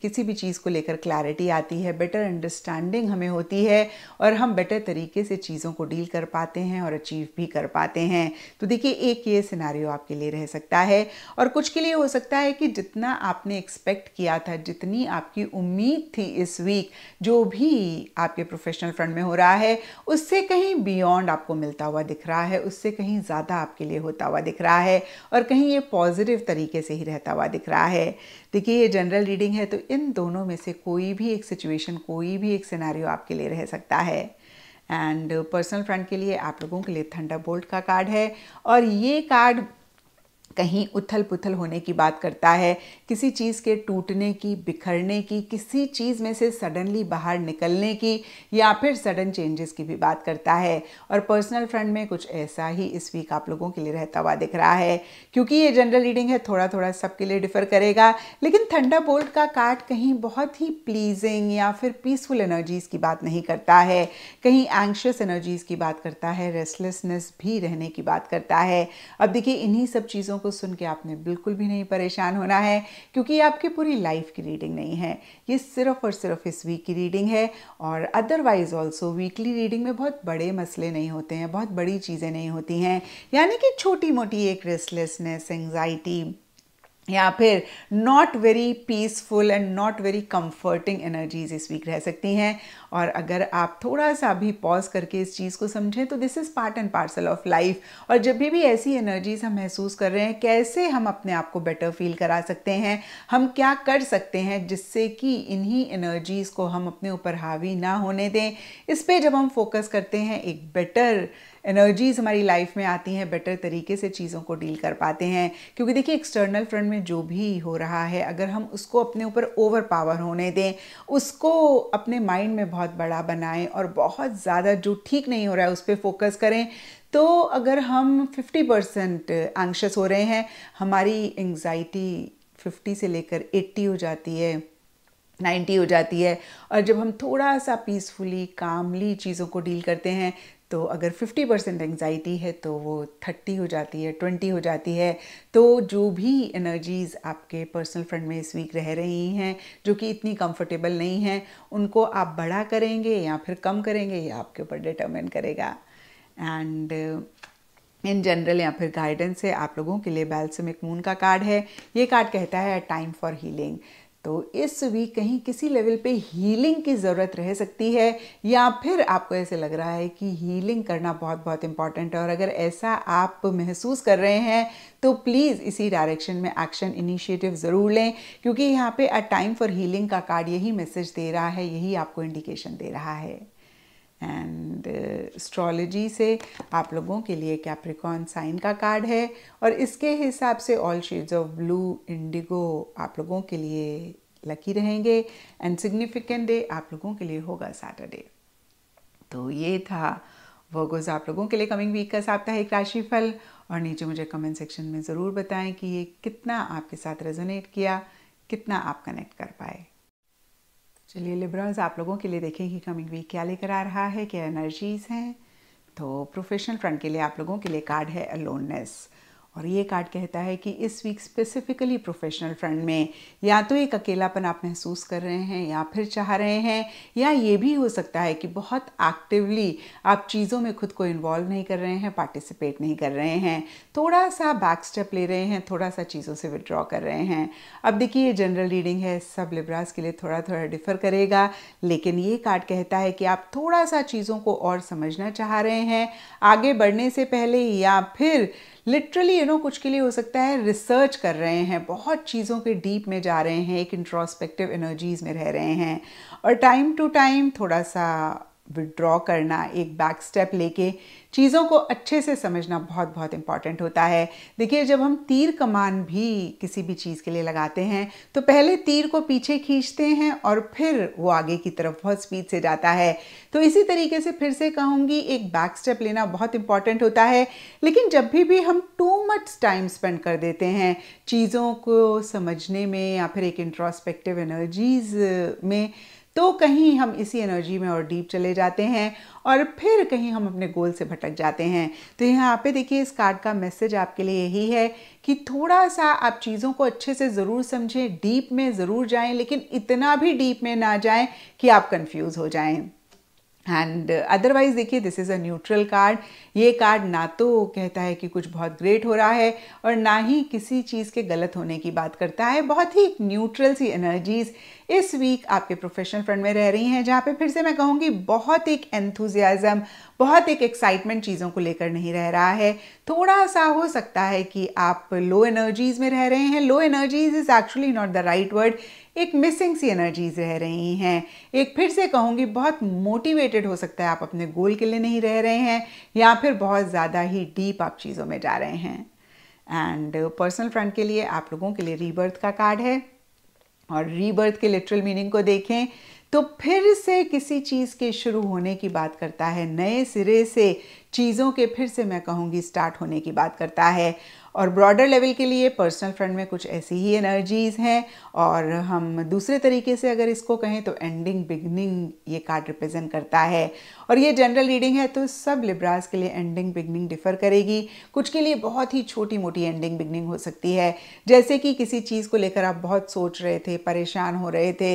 किसी भी चीज़ को लेकर क्लैरिटी आती है बेटर अंडरस्टैंडिंग हमें होती है और हम बेटर तरीके से चीज़ों को डील कर पाते हैं और अचीव भी कर पाते हैं तो देखिए एक ये सिनारियो आपके लिए रह सकता है और कुछ के लिए हो सकता है कि जितना आपने एक्सपेक्ट एक्सपेक्ट किया था जितनी आपकी उम्मीद थी इस वीक जो भी आपके प्रोफेशनल फ्रंट में हो रहा है उससे कहीं बियॉन्ड आपको मिलता हुआ दिख रहा है उससे कहीं ज़्यादा आपके लिए होता हुआ दिख रहा है और कहीं ये पॉजिटिव तरीके से ही रहता हुआ दिख रहा है देखिए ये जनरल रीडिंग है तो इन दोनों में से कोई भी एक सिचुएशन कोई भी एक सिनारी आपके लिए रह सकता है एंड पर्सनल फ्रंट के लिए आप लोगों के लिए थंडर बोल्ट का कार्ड है और ये कार्ड कहीं उथल पुथल होने की बात करता है किसी चीज़ के टूटने की बिखरने की किसी चीज़ में से सडनली बाहर निकलने की या फिर सडन चेंजेस की भी बात करता है और पर्सनल फ्रंट में कुछ ऐसा ही इस वीक आप लोगों के लिए रहता हुआ दिख रहा है क्योंकि ये जनरल रीडिंग है थोड़ा थोड़ा सबके लिए डिफर करेगा लेकिन थंडा बोल्ट का कार्ड कहीं बहुत ही प्लीजिंग या फिर पीसफुल एनर्जीज़ की बात नहीं करता है कहीं एंशियस एनर्जीज़ की बात करता है रेस्टलेसनेस भी रहने की बात करता है अब देखिए इन्हीं सब चीज़ों को सुन के आपने बिल्कुल भी नहीं परेशान होना है क्योंकि ये आपकी पूरी लाइफ की रीडिंग नहीं है ये सिर्फ और सिर्फ इस वीक की रीडिंग है और अदरवाइज ऑल्सो वीकली रीडिंग में बहुत बड़े मसले नहीं होते हैं बहुत बड़ी चीज़ें नहीं होती हैं यानी कि छोटी मोटी एक रेस्टलेसनेस एंगजाइटी या फिर not very peaceful and not very comforting energies इस वीक रह सकती हैं और अगर आप थोड़ा सा भी पॉज करके इस चीज़ को समझें तो this is part and parcel of life और जब भी भी ऐसी एनर्जीज हम महसूस कर रहे हैं कैसे हम अपने आप को बेटर फील करा सकते हैं हम क्या कर सकते हैं जिससे कि इन्हीं एनर्जीज़ को हम अपने ऊपर हावी ना होने दें इस पर जब हम फोकस करते हैं एक बेटर एनर्जीज हमारी लाइफ में आती हैं बेटर तरीके से चीज़ों को डील कर पाते हैं क्योंकि देखिए एक्सटर्नल फ्रंट में जो भी हो रहा है अगर हम उसको अपने ऊपर ओवर पावर होने दें उसको अपने माइंड में बहुत बड़ा बनाएं और बहुत ज़्यादा जो ठीक नहीं हो रहा है उस पर फोकस करें तो अगर हम 50 परसेंट एंक्शस हो रहे हैं हमारी एंग्जाइटी 50 से लेकर 80 हो जाती है 90 हो जाती है और जब हम थोड़ा सा पीसफुली कामली चीज़ों को डील करते हैं तो अगर 50 परसेंट एंगजाइटी है तो वो 30 हो जाती है 20 हो जाती है तो जो भी एनर्जीज़ आपके पर्सनल फ्रेंड में इस वीक रह रही हैं जो कि इतनी कंफर्टेबल नहीं हैं उनको आप बड़ा करेंगे या फिर कम करेंगे ये आपके ऊपर डिटर्मिन करेगा एंड इन जनरल या फिर गाइडेंस है आप लोगों के लिए बैल्समिक मून का कार्ड है ये कार्ड कहता है टाइम फॉर हीलिंग तो इस वीक कहीं किसी लेवल पे हीलिंग की ज़रूरत रह सकती है या फिर आपको ऐसे लग रहा है कि हीलिंग करना बहुत बहुत इम्पॉर्टेंट है और अगर ऐसा आप महसूस कर रहे हैं तो प्लीज़ इसी डायरेक्शन में एक्शन इनिशिएटिव ज़रूर लें क्योंकि यहाँ पे अ टाइम फॉर हीलिंग का कार्ड यही मैसेज दे रहा है यही आपको इंडिकेशन दे रहा है एंड एस्ट्रोलॉजी uh, से आप लोगों के लिए कैप्रिकॉन साइन का कार्ड है और इसके हिसाब से all shades of blue indigo आप लोगों के लिए लकी रहेंगे एंड सिग्निफिकेंट डे आप लोगों के लिए होगा सैटरडे तो ये था वर्गोज आप लोगों के लिए कमिंग वीक का साप्ताहिक राशिफल और नीचे मुझे कमेंट सेक्शन में ज़रूर बताएं कि ये कितना आपके साथ रेजोनेट किया कितना आप कनेक्ट कर पाए चलिए लिब्रल्स आप लोगों के लिए देखेंगे कमिंग वीक क्या लेकर आ रहा है क्या एनर्जीज हैं तो प्रोफेशनल फ्रंट के लिए आप लोगों के लिए कार्ड है अलोननेस और ये कार्ड कहता है कि इस वीक स्पेसिफिकली प्रोफेशनल फ्रंट में या तो एक अकेलापन आप महसूस कर रहे हैं या फिर चाह रहे हैं या ये भी हो सकता है कि बहुत एक्टिवली आप चीज़ों में खुद को इन्वॉल्व नहीं कर रहे हैं पार्टिसिपेट नहीं कर रहे हैं थोड़ा सा बैक स्टेप ले रहे हैं थोड़ा सा चीज़ों से विड्रॉ कर रहे हैं अब देखिए ये जनरल रीडिंग है सब लिब्रास के लिए थोड़ा थोड़ा डिफर करेगा लेकिन ये कार्ड कहता है कि आप थोड़ा सा चीज़ों को और समझना चाह रहे हैं आगे बढ़ने से पहले या फिर लिटरली यू नो कुछ के लिए हो सकता है रिसर्च कर रहे हैं बहुत चीज़ों के डीप में जा रहे हैं एक इंट्रोस्पेक्टिव एनर्जीज़ में रह रहे हैं और टाइम टू टाइम थोड़ा सा विड्रॉ करना एक बैक स्टेप लेके चीज़ों को अच्छे से समझना बहुत बहुत इम्पॉर्टेंट होता है देखिए जब हम तीर कमान भी किसी भी चीज़ के लिए लगाते हैं तो पहले तीर को पीछे खींचते हैं और फिर वो आगे की तरफ बहुत स्पीड से जाता है तो इसी तरीके से फिर से कहूँगी एक बैक स्टेप लेना बहुत इंपॉर्टेंट होता है लेकिन जब भी भी हम टू मच टाइम स्पेंड कर देते हैं चीज़ों को समझने में या फिर एक इंट्रोस्पेक्टिव एनर्जीज़ में तो कहीं हम इसी एनर्जी में और डीप चले जाते हैं और फिर कहीं हम अपने गोल से भटक जाते हैं तो यहाँ पे देखिए इस कार्ड का मैसेज आपके लिए यही है कि थोड़ा सा आप चीज़ों को अच्छे से ज़रूर समझें डीप में ज़रूर जाएं लेकिन इतना भी डीप में ना जाएं कि आप कंफ्यूज हो जाएं एंड अदरवाइज uh, देखिए this is a neutral card ये कार्ड ना तो कहता है कि कुछ बहुत ग्रेट हो रहा है और ना ही किसी चीज़ के गलत होने की बात करता है बहुत ही न्यूट्रल सी एनर्जीज़ इस वीक आपके प्रोफेशनल फ्रंट में रह रही हैं जहाँ पे फिर से मैं कहूँगी बहुत एक एंथुजियाज़म बहुत एक एक्साइटमेंट चीज़ों को लेकर नहीं रह रहा है थोड़ा सा हो सकता है कि आप लो एनर्जीज़ में रह रहे हैं low energies is actually not the right word एक मिसिंग सी एनर्जीज रह रही हैं एक फिर से कहूँगी बहुत मोटिवेटेड हो सकता है आप अपने गोल के लिए नहीं रह रहे हैं या फिर बहुत ज़्यादा ही डीप आप चीज़ों में जा रहे हैं एंड पर्सनल फ्रंट के लिए आप लोगों के लिए रीबर्थ का कार्ड है और रीबर्थ के लिटरल मीनिंग को देखें तो फिर से किसी चीज़ के शुरू होने की बात करता है नए सिरे से चीज़ों के फिर से मैं कहूँगी स्टार्ट होने की बात करता है और ब्रॉडर लेवल के लिए पर्सनल फ्रंट में कुछ ऐसी ही एनर्जीज़ हैं और हम दूसरे तरीके से अगर इसको कहें तो एंडिंग बिगनिंग ये कार्ड रिप्रेजेंट करता है और ये जनरल रीडिंग है तो सब लिब्रास के लिए एंडिंग बिगनिंग डिफर करेगी कुछ के लिए बहुत ही छोटी मोटी एंडिंग बिगनिंग हो सकती है जैसे कि किसी चीज़ को लेकर आप बहुत सोच रहे थे परेशान हो रहे थे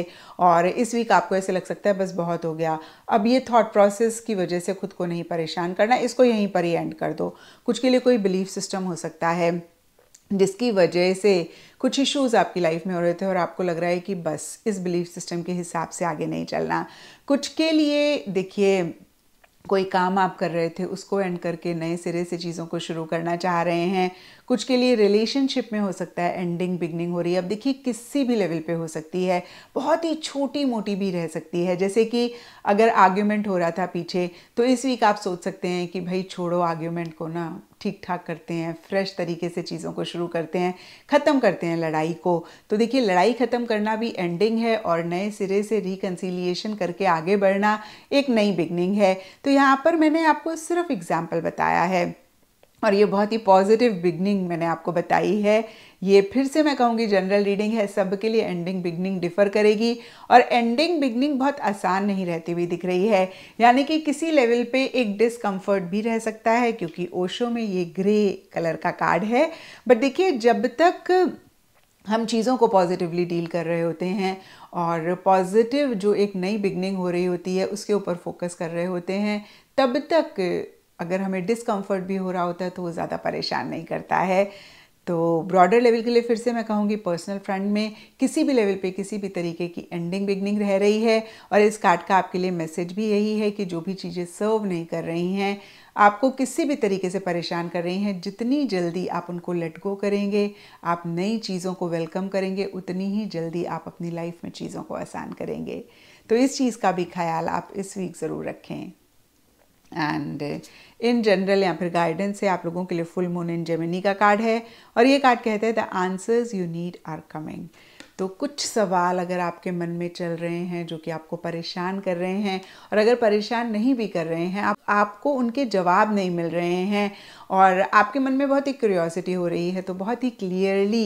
और इस वीक आपको ऐसे लग सकता है बस बहुत हो गया अब ये थाट प्रोसेस की वजह से खुद को नहीं परेशान करना इसको यहीं पर ही एंड कर दो कुछ के लिए कोई बिलीफ सिस्टम हो सकता है जिसकी वजह से कुछ इश्यूज आपकी लाइफ में हो रहे थे और आपको लग रहा है कि बस इस बिलीफ सिस्टम के हिसाब से आगे नहीं चलना कुछ के लिए देखिए कोई काम आप कर रहे थे उसको एंड करके नए सिरे से चीज़ों को शुरू करना चाह रहे हैं कुछ के लिए रिलेशनशिप में हो सकता है एंडिंग बिगनिंग हो रही है अब देखिए किसी भी लेवल पे हो सकती है बहुत ही छोटी मोटी भी रह सकती है जैसे कि अगर आर्ग्यूमेंट हो रहा था पीछे तो इस वीक आप सोच सकते हैं कि भाई छोड़ो आर्ग्यूमेंट को ना ठीक ठाक करते हैं फ्रेश तरीके से चीज़ों को शुरू करते हैं ख़त्म करते हैं लड़ाई को तो देखिए लड़ाई ख़त्म करना भी एंडिंग है और नए सिरे से रिकन्सिलिएशन करके आगे बढ़ना एक नई बिगनिंग है तो यहाँ पर मैंने आपको सिर्फ एग्जाम्पल बताया है और ये बहुत ही पॉजिटिव बिगनिंग मैंने आपको बताई है ये फिर से मैं कहूँगी जनरल रीडिंग है सबके लिए एंडिंग बिगनिंग डिफ़र करेगी और एंडिंग बिगनिंग बहुत आसान नहीं रहती हुई दिख रही है यानी कि किसी लेवल पे एक डिसकम्फर्ट भी रह सकता है क्योंकि ओशो में ये ग्रे कलर का कार्ड है बट देखिए जब तक हम चीज़ों को पॉजिटिवली डील कर रहे होते हैं और पॉजिटिव जो एक नई बिगनिंग हो रही होती है उसके ऊपर फोकस कर रहे होते हैं तब तक अगर हमें डिसकम्फर्ट भी हो रहा होता है तो वो ज़्यादा परेशान नहीं करता है तो ब्रॉडर लेवल के लिए फिर से मैं कहूँगी पर्सनल फ्रंट में किसी भी लेवल पे किसी भी तरीके की एंडिंग बिगनिंग रह रही है और इस कार्ड का आपके लिए मैसेज भी यही है कि जो भी चीज़ें सर्व नहीं कर रही हैं आपको किसी भी तरीके से परेशान कर रही हैं जितनी जल्दी आप उनको लेट गो करेंगे आप नई चीज़ों को वेलकम करेंगे उतनी ही जल्दी आप अपनी लाइफ में चीज़ों को आसान करेंगे तो इस चीज़ का भी ख्याल आप इस वीक ज़रूर रखें एंड इन जनरल या फिर गाइडेंस है आप लोगों के लिए फुल मून इन जेमिनी का कार्ड है और ये कार्ड कहते हैं the answers you need are coming तो कुछ सवाल अगर आपके मन में चल रहे हैं जो कि आपको परेशान कर रहे हैं और अगर परेशान नहीं भी कर रहे हैं आप आपको उनके जवाब नहीं मिल रहे हैं और आपके मन में बहुत ही क्यूरियोसिटी हो रही है तो बहुत ही क्लियरली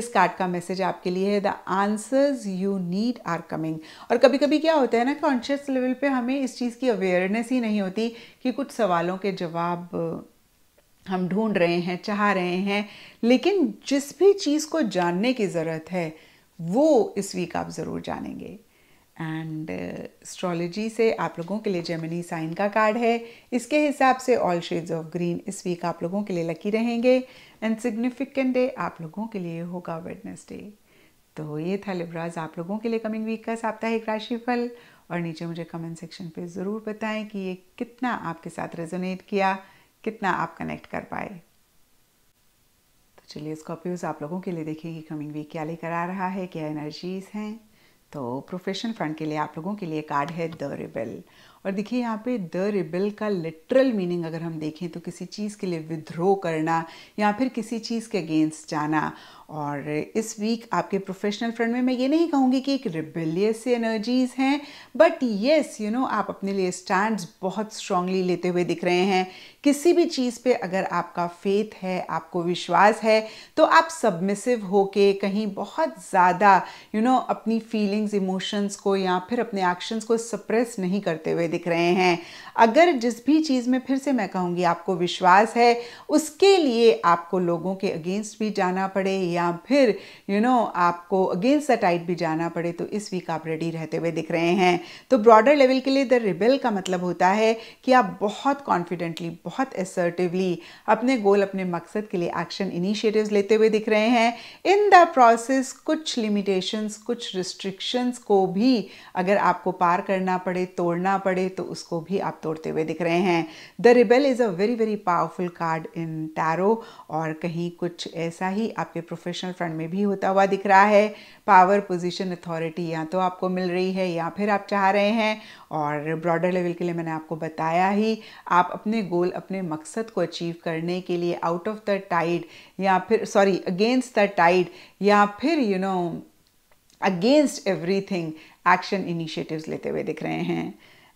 इस कार्ड का मैसेज आपके लिए है the answers you need are coming और कभी कभी क्या होता है ना कॉन्शियस लेवल पे हमें इस चीज़ की अवेयरनेस ही नहीं होती कि कुछ सवालों के जवाब हम ढूंढ रहे हैं चाह रहे हैं लेकिन जिस भी चीज़ को जानने की ज़रूरत है वो इस वीक आप ज़रूर जानेंगे एंड एस्ट्रोलॉजी uh, से आप लोगों के लिए जेमिनी साइन का कार्ड है इसके हिसाब से ऑल शेड्स ऑफ ग्रीन इस वीक आप लोगों के लिए लकी रहेंगे एंड सिग्निफिकेंट डे आप लोगों के लिए होगा डे तो ये था लिबराज आप लोगों के लिए कमिंग वीक का साप्ताहिक राशिफल और नीचे मुझे कमेंट सेक्शन पे ज़रूर बताएं कि ये कितना आपके साथ रेजोनेट किया कितना आप कनेक्ट कर पाए चलिए स्कॉर्पियोज आप लोगों के लिए देखेंगे कमिंग वीक क्या लेकर आ रहा है क्या एनर्जीज हैं तो प्रोफेशन फ्रंट के लिए आप लोगों के लिए कार्ड है द रिबेल और देखिए यहाँ पे द रिबेल का लिटरल मीनिंग अगर हम देखें तो किसी चीज़ के लिए विद्रोह करना या फिर किसी चीज़ के अगेंस्ट जाना और इस वीक आपके प्रोफेशनल फ्रेंड में मैं ये नहीं कहूँगी कि एक रिबेलियस एनर्जीज़ हैं बट येस यू नो आप अपने लिए स्टैंड बहुत स्ट्रांगली लेते हुए दिख रहे हैं किसी भी चीज़ पे अगर आपका फेथ है आपको विश्वास है तो आप सबमिसिव हो के कहीं बहुत ज़्यादा यू नो अपनी फीलिंग्स इमोशंस को या फिर अपने एक्शंस को सप्रेस नहीं करते हुए दिख रहे हैं अगर जिस भी चीज़ में फिर से मैं कहूँगी आपको विश्वास है उसके लिए आपको लोगों के अगेंस्ट भी जाना पड़े या या फिर यू you नो know, आपको अगेंस्ट द टाइट भी जाना पड़े तो इस वीक आप रेडी रहते हुए दिख रहे हैं तो ब्रॉडर लेवल के लिए द रिबेल का मतलब होता है कि आप बहुत कॉन्फिडेंटली बहुत एसर्टिवली अपने गोल अपने मकसद के लिए एक्शन इनिशिएटिव लेते हुए दिख रहे हैं इन द प्रोसेस कुछ लिमिटेशंस कुछ रिस्ट्रिक्शंस को भी अगर आपको पार करना पड़े तोड़ना पड़े तो उसको भी आप तोड़ते हुए दिख रहे हैं the rebel is a very very powerful card in tarot और कहीं कुछ ऐसा ही आपके प्रोफेशन प्रोफेशनल फ्रंट में भी होता हुआ दिख रहा है पावर पोजीशन अथॉरिटी या तो आपको मिल रही है या फिर आप चाह रहे हैं और ब्रॉडर लेवल के लिए मैंने आपको बताया ही आप अपने गोल अपने मकसद को अचीव करने के लिए आउट ऑफ द टाइड या फिर सॉरी अगेंस्ट द टाइड या फिर you know against everything action initiatives लेते हुए दिख रहे हैं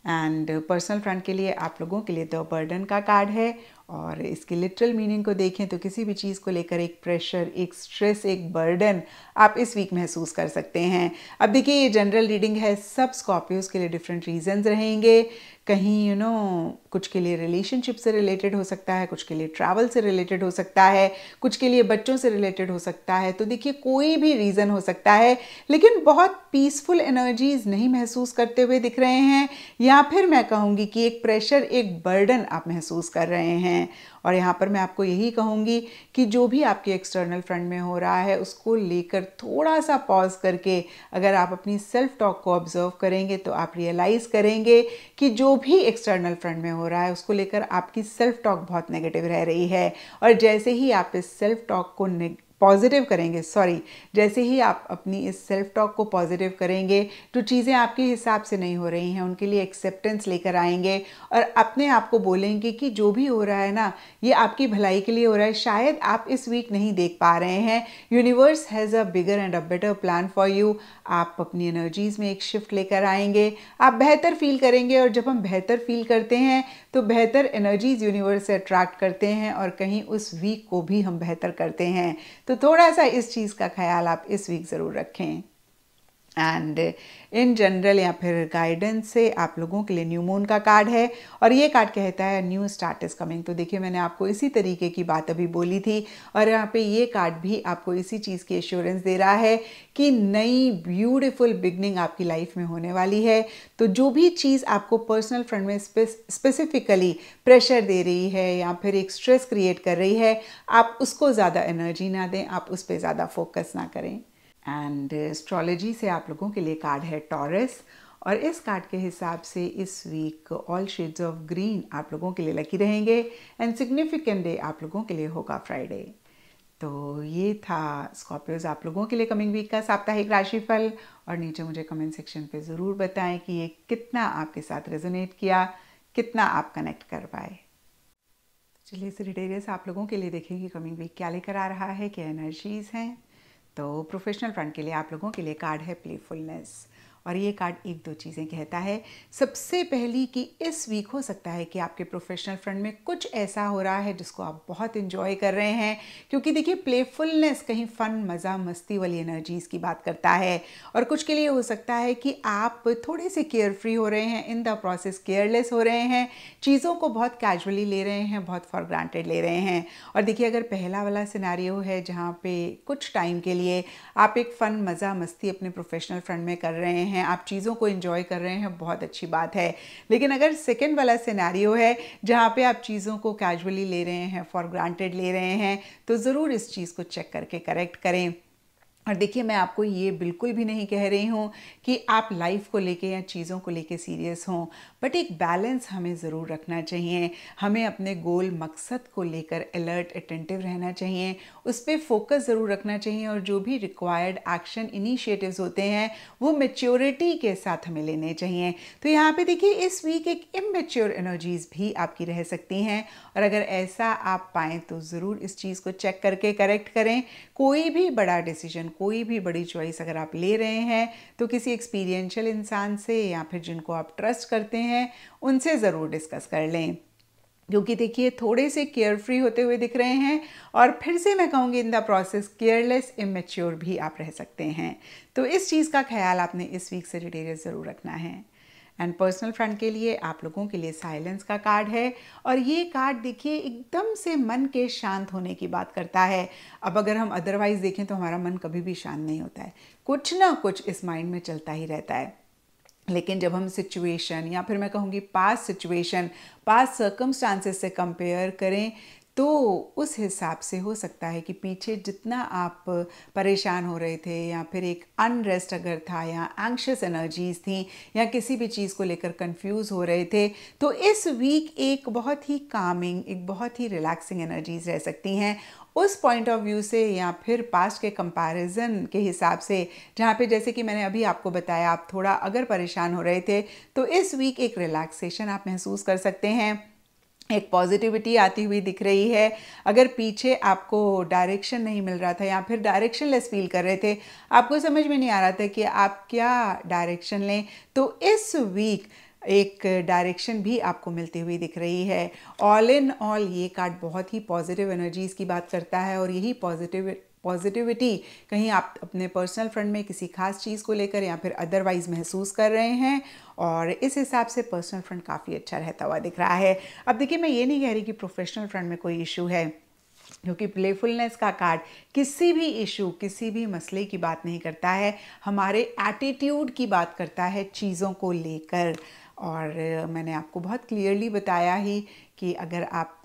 एंड पर्सनल फ्रंट के लिए आप लोगों के लिए द बर्डन का कार्ड है और इसकी लिटरल मीनिंग को देखें तो किसी भी चीज़ को लेकर एक प्रेशर एक स्ट्रेस एक बर्डन आप इस वीक महसूस कर सकते हैं अब देखिए ये जनरल रीडिंग है सब स्कॉर्पियोज़ के लिए डिफरेंट रीजंस रहेंगे कहीं यू you नो know, कुछ के लिए रिलेशनशिप से रिलेटेड हो सकता है कुछ के लिए ट्रैवल से रिलेटेड हो सकता है कुछ के लिए बच्चों से रिलेटेड हो सकता है तो देखिए कोई भी रीज़न हो सकता है लेकिन बहुत पीसफुल एनर्जीज नहीं महसूस करते हुए दिख रहे हैं या फिर मैं कहूँगी कि एक प्रेशर एक बर्डन आप महसूस कर रहे हैं और यहाँ पर मैं आपको यही कहूँगी कि जो भी आपके एक्सटर्नल फ्रंट में हो रहा है उसको लेकर थोड़ा सा पॉज करके अगर आप अपनी सेल्फ टॉक को ऑब्जर्व करेंगे तो आप रियलाइज़ करेंगे कि जो भी एक्सटर्नल फ्रंट में हो रहा है उसको लेकर आपकी सेल्फ टॉक बहुत नेगेटिव रह रही है और जैसे ही आप इस सेल्फ टॉक को पॉजिटिव करेंगे सॉरी जैसे ही आप अपनी इस सेल्फ टॉक को पॉजिटिव करेंगे जो चीज़ें आपके हिसाब से नहीं हो रही हैं उनके लिए एक्सेप्टेंस लेकर आएंगे और अपने आप को बोलेंगे कि जो भी हो रहा है ना ये आपकी भलाई के लिए हो रहा है शायद आप इस वीक नहीं देख पा रहे हैं universe has a bigger and a better plan for you आप अपनी एनर्जीज़ में एक शिफ्ट लेकर आएंगे आप बेहतर फील करेंगे और जब हम बेहतर फील करते हैं तो बेहतर एनर्जीज़ यूनिवर्स से अट्रैक्ट करते हैं और कहीं उस वीक को भी हम बेहतर करते हैं तो थोड़ा सा इस चीज़ का ख्याल आप इस वीक ज़रूर रखें एंड इन जनरल या फिर गाइडेंस से आप लोगों के लिए न्यू मून का कार्ड है और ये कार्ड कहता है न्यू स्टार्ट इज़ कमिंग तो देखिए मैंने आपको इसी तरीके की बात अभी बोली थी और यहाँ पे ये कार्ड भी आपको इसी चीज़ की एश्योरेंस दे रहा है कि नई ब्यूटिफुल बिगनिंग आपकी लाइफ में होने वाली है तो जो भी चीज़ आपको पर्सनल फ्रंट में स्पेसिफिकली प्रेशर दे रही है या फिर एक स्ट्रेस क्रिएट कर रही है आप उसको ज़्यादा एनर्जी ना दें आप उस पर ज़्यादा फोकस ना करें एंड एस्ट्रोलॉजी से आप लोगों के लिए कार्ड है टॉरस और इस कार्ड के हिसाब से इस week all shades of green आप लोगों के लिए लकी रहेंगे एंड सिग्निफिकेंट डे आप लोगों के लिए होगा फ्राइडे तो ये था स्कॉर्पियोज आप लोगों के लिए कमिंग वीक का साप्ताहिक राशिफल और नीचे मुझे कमेंट सेक्शन पे ज़रूर बताएं कि ये कितना आपके साथ रेजोनेट किया कितना आप कनेक्ट कर पाए तो चलिए सिरिटेरियस आप लोगों के लिए देखेंगे कमिंग वीक क्या लेकर आ रहा है क्या एनर्जीज़ हैं तो प्रोफेशनल फ्रंट के लिए आप लोगों के लिए कार्ड है प्लेफुलनेस और ये कार्ड एक दो चीज़ें कहता है सबसे पहली कि इस वीक हो सकता है कि आपके प्रोफेशनल फ्रंट में कुछ ऐसा हो रहा है जिसको आप बहुत इन्जॉय कर रहे हैं क्योंकि देखिए प्लेफुलनेस कहीं फ़न मज़ा मस्ती वाली एनर्जीज़ की बात करता है और कुछ के लिए हो सकता है कि आप थोड़े से केयर फ्री हो रहे हैं इन द प्रोसेस केयरलेस हो रहे हैं चीज़ों को बहुत कैजुअली ले रहे हैं बहुत फॉर ग्रांटेड ले रहे हैं और देखिए अगर पहला वाला सिनारियो है जहाँ पे कुछ टाइम के लिए आप एक फ़न मज़ा मस्ती अपने प्रोफेशनल फ्रंट में कर रहे हैं हैं आप चीज़ों को इन्जॉय कर रहे हैं बहुत अच्छी बात है लेकिन अगर सेकेंड वाला सिनारी है जहाँ पे आप चीज़ों को कैजुअली ले रहे हैं फॉर ग्रांटेड ले रहे हैं तो ज़रूर इस चीज़ को चेक करके करेक्ट करें और देखिए मैं आपको ये बिल्कुल भी नहीं कह रही हूँ कि आप लाइफ को लेके या चीज़ों को लेके सीरियस हों बट एक बैलेंस हमें ज़रूर रखना चाहिए हमें अपने गोल मकसद को लेकर अलर्ट अटेंटिव रहना चाहिए उस पर फोकस ज़रूर रखना चाहिए और जो भी रिक्वायर्ड एक्शन इनिशिएटिव्स होते हैं वो मेच्योरिटी के साथ हमें लेने चाहिए तो यहाँ पे देखिए इस वीक एक इमेच्योर एनर्जीज़ भी आपकी रह सकती हैं और अगर ऐसा आप पाएँ तो ज़रूर इस चीज़ को चेक करके करेक्ट करें कोई भी बड़ा डिसीजन कोई भी बड़ी चॉइस अगर आप ले रहे हैं तो किसी एक्सपीरियंशियल इंसान से या फिर जिनको आप ट्रस्ट करते हैं उनसे ज़रूर डिस्कस कर लें क्योंकि देखिए थोड़े से केयर फ्री होते हुए दिख रहे हैं और फिर से मैं कहूँगी in the process careless immature भी आप रह सकते हैं तो इस चीज़ का ख्याल आपने इस वीक से रिलेटेड ज़रूर रखना है एंड पर्सनल फ्रंट के लिए आप लोगों के लिए साइलेंस का कार्ड है और ये कार्ड देखिए एकदम से मन के शांत होने की बात करता है अब अगर हम अदरवाइज़ देखें तो हमारा मन कभी भी शांत नहीं होता है कुछ ना कुछ इस माइंड में चलता ही रहता है लेकिन जब हम सिचुएशन या फिर मैं कहूँगी पास सिचुएशन पास सर्कमस्टांसेस से कंपेयर करें तो उस हिसाब से हो सकता है कि पीछे जितना आप परेशान हो रहे थे या फिर एक अनरेस्ट अगर था या एंक्शस एनर्जीज थी या किसी भी चीज़ को लेकर कंफ्यूज हो रहे थे तो इस वीक एक बहुत ही कामिंग एक बहुत ही रिलैक्सिंग एनर्जीज रह सकती हैं उस पॉइंट ऑफ व्यू से या फिर पास्ट के कंपैरिजन के हिसाब से जहाँ पे जैसे कि मैंने अभी आपको बताया आप थोड़ा अगर परेशान हो रहे थे तो इस वीक एक रिलैक्सेशन आप महसूस कर सकते हैं एक पॉजिटिविटी आती हुई दिख रही है अगर पीछे आपको डायरेक्शन नहीं मिल रहा था या फिर डायरेक्शन लेस फील कर रहे थे आपको समझ में नहीं आ रहा था कि आप क्या डायरेक्शन लें तो इस वीक एक डायरेक्शन भी आपको मिलती हुई दिख रही है ऑल इन ऑल ये कार्ड बहुत ही पॉजिटिव एनर्जीज़ की बात करता है और यही पॉजिटिव पॉजिटिविटी कहीं आप अपने पर्सनल फ्रेंड में किसी खास चीज़ को लेकर या फिर अदरवाइज़ महसूस कर रहे हैं और इस हिसाब से पर्सनल फ्रेंड काफ़ी अच्छा रहता हुआ दिख रहा है अब देखिए मैं ये नहीं कह रही कि प्रोफेशनल फ्रंट में कोई इशू है क्योंकि प्लेफुलनेस का कार्ड किसी भी इशू किसी भी मसले की बात नहीं करता है हमारे एटीट्यूड की बात करता है चीज़ों को लेकर और मैंने आपको बहुत क्लियरली बताया ही कि अगर आप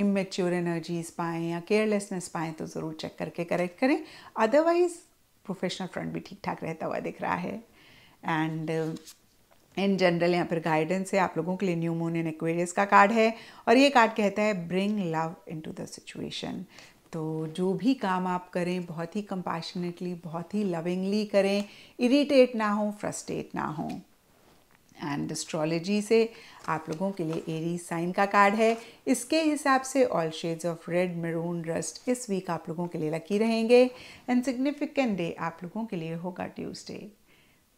इमेच्योर एनर्जीज पाएँ या केयरलेसनेस पाएँ तो ज़रूर चेक करके करेक्ट करें अदरवाइज़ प्रोफेशनल फ्रंट भी ठीक ठाक रहता हुआ दिख रहा है एंड इन जनरल यहाँ पर गाइडेंस है आप लोगों के लिए न्यू मून इन एक्वेरियस का कार्ड है और ये कार्ड कहता है bring love into the situation तो जो भी काम आप करें बहुत ही कंपैशनेटली बहुत ही लविंगली करें इरिटेट ना हो फ्रस्ट्रेट ना हो एंड एस्ट्रोलॉजी से आप लोगों के लिए एरी साइन का कार्ड है इसके हिसाब से all shades of red maroon rust इस वीक आप लोगों के लिए लकी रहेंगे एंड सिग्निफिकेंट डे आप लोगों के लिए होगा ट्यूसडे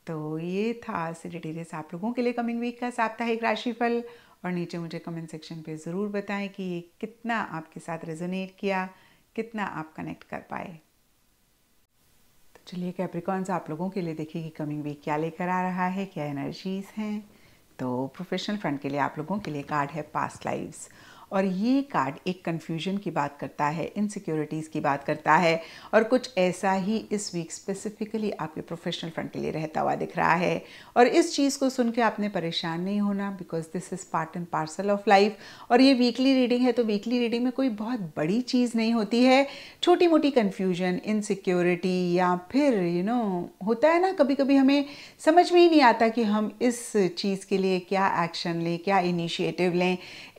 तो ये था सिडिटेरियस आप लोगों के लिए कमिंग वीक का साप्ताहिक राशिफल और नीचे मुझे कमेंट सेक्शन पे ज़रूर बताएं कि ये कितना आपके साथ रेजोनेट किया कितना आप कनेक्ट कर पाए चलिए कैप्रिकॉन्स आप लोगों के लिए देखिए कि कमिंग वीक क्या लेकर आ रहा है क्या एनर्जीज हैं तो प्रोफेशनल फ्रंट के लिए आप लोगों के लिए कार्ड है पास्ट लाइव्स और ये कार्ड एक कन्फ्यूजन की बात करता है इनसिक्योरिटीज़ की बात करता है और कुछ ऐसा ही इस वीक स्पेसिफिकली आपके प्रोफेशनल फ्रंट के लिए रहता हुआ दिख रहा है और इस चीज़ को सुन के आपने परेशान नहीं होना because this is part and parcel of life और ये वीकली रीडिंग है तो वीकली रीडिंग में कोई बहुत बड़ी चीज़ नहीं होती है छोटी मोटी कन्फ्यूजन इनसिक्योरिटी या फिर यू you नो know, होता है ना कभी कभी हमें समझ में ही नहीं आता कि हम इस चीज़ के लिए क्या एक्शन लें क्या इनिशिएटिव लें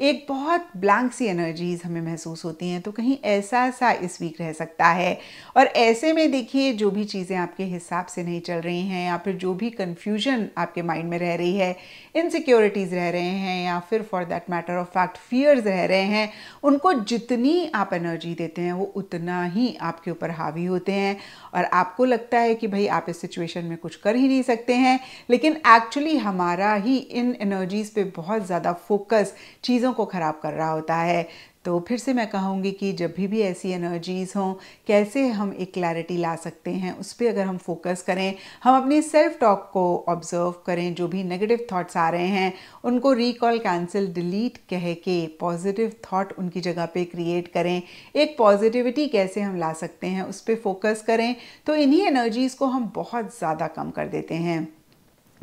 एक बहुत ब्लैंक सी एनर्जीज हमें महसूस होती हैं तो कहीं ऐसा सा इस वीक रह सकता है और ऐसे में देखिए जो भी चीज़ें आपके हिसाब से नहीं चल रही हैं या फिर जो भी कन्फ्यूजन आपके माइंड में रह रही है इनसिक्योरिटीज़ रह रहे हैं या फिर for that matter of fact fears रह रहे हैं उनको जितनी आप एनर्जी देते हैं वो उतना ही आपके ऊपर हावी होते हैं और आपको लगता है कि भाई आप इस सिचुएशन में कुछ कर ही नहीं सकते हैं लेकिन एक्चुअली हमारा ही इन एनर्जीज़ पे बहुत ज़्यादा फोकस चीज़ों चीज़ों को ख़राब कर रहा होता है तो फिर से मैं कहूँगी कि जब भी भी ऐसी एनर्जीज़ हों कैसे हम एक क्लैरिटी ला सकते हैं उस पर अगर हम फोकस करें हम अपने सेल्फ टॉक को ऑब्जर्व करें जो भी नेगेटिव थॉट्स आ रहे हैं उनको रिकॉल कैंसिल डिलीट कह के पॉजिटिव थॉट उनकी जगह पे क्रिएट करें एक पॉजिटिविटी कैसे हम ला सकते हैं उस पर फोकस करें तो इन्हीं एनर्जीज़ को हम बहुत ज़्यादा कम कर देते हैं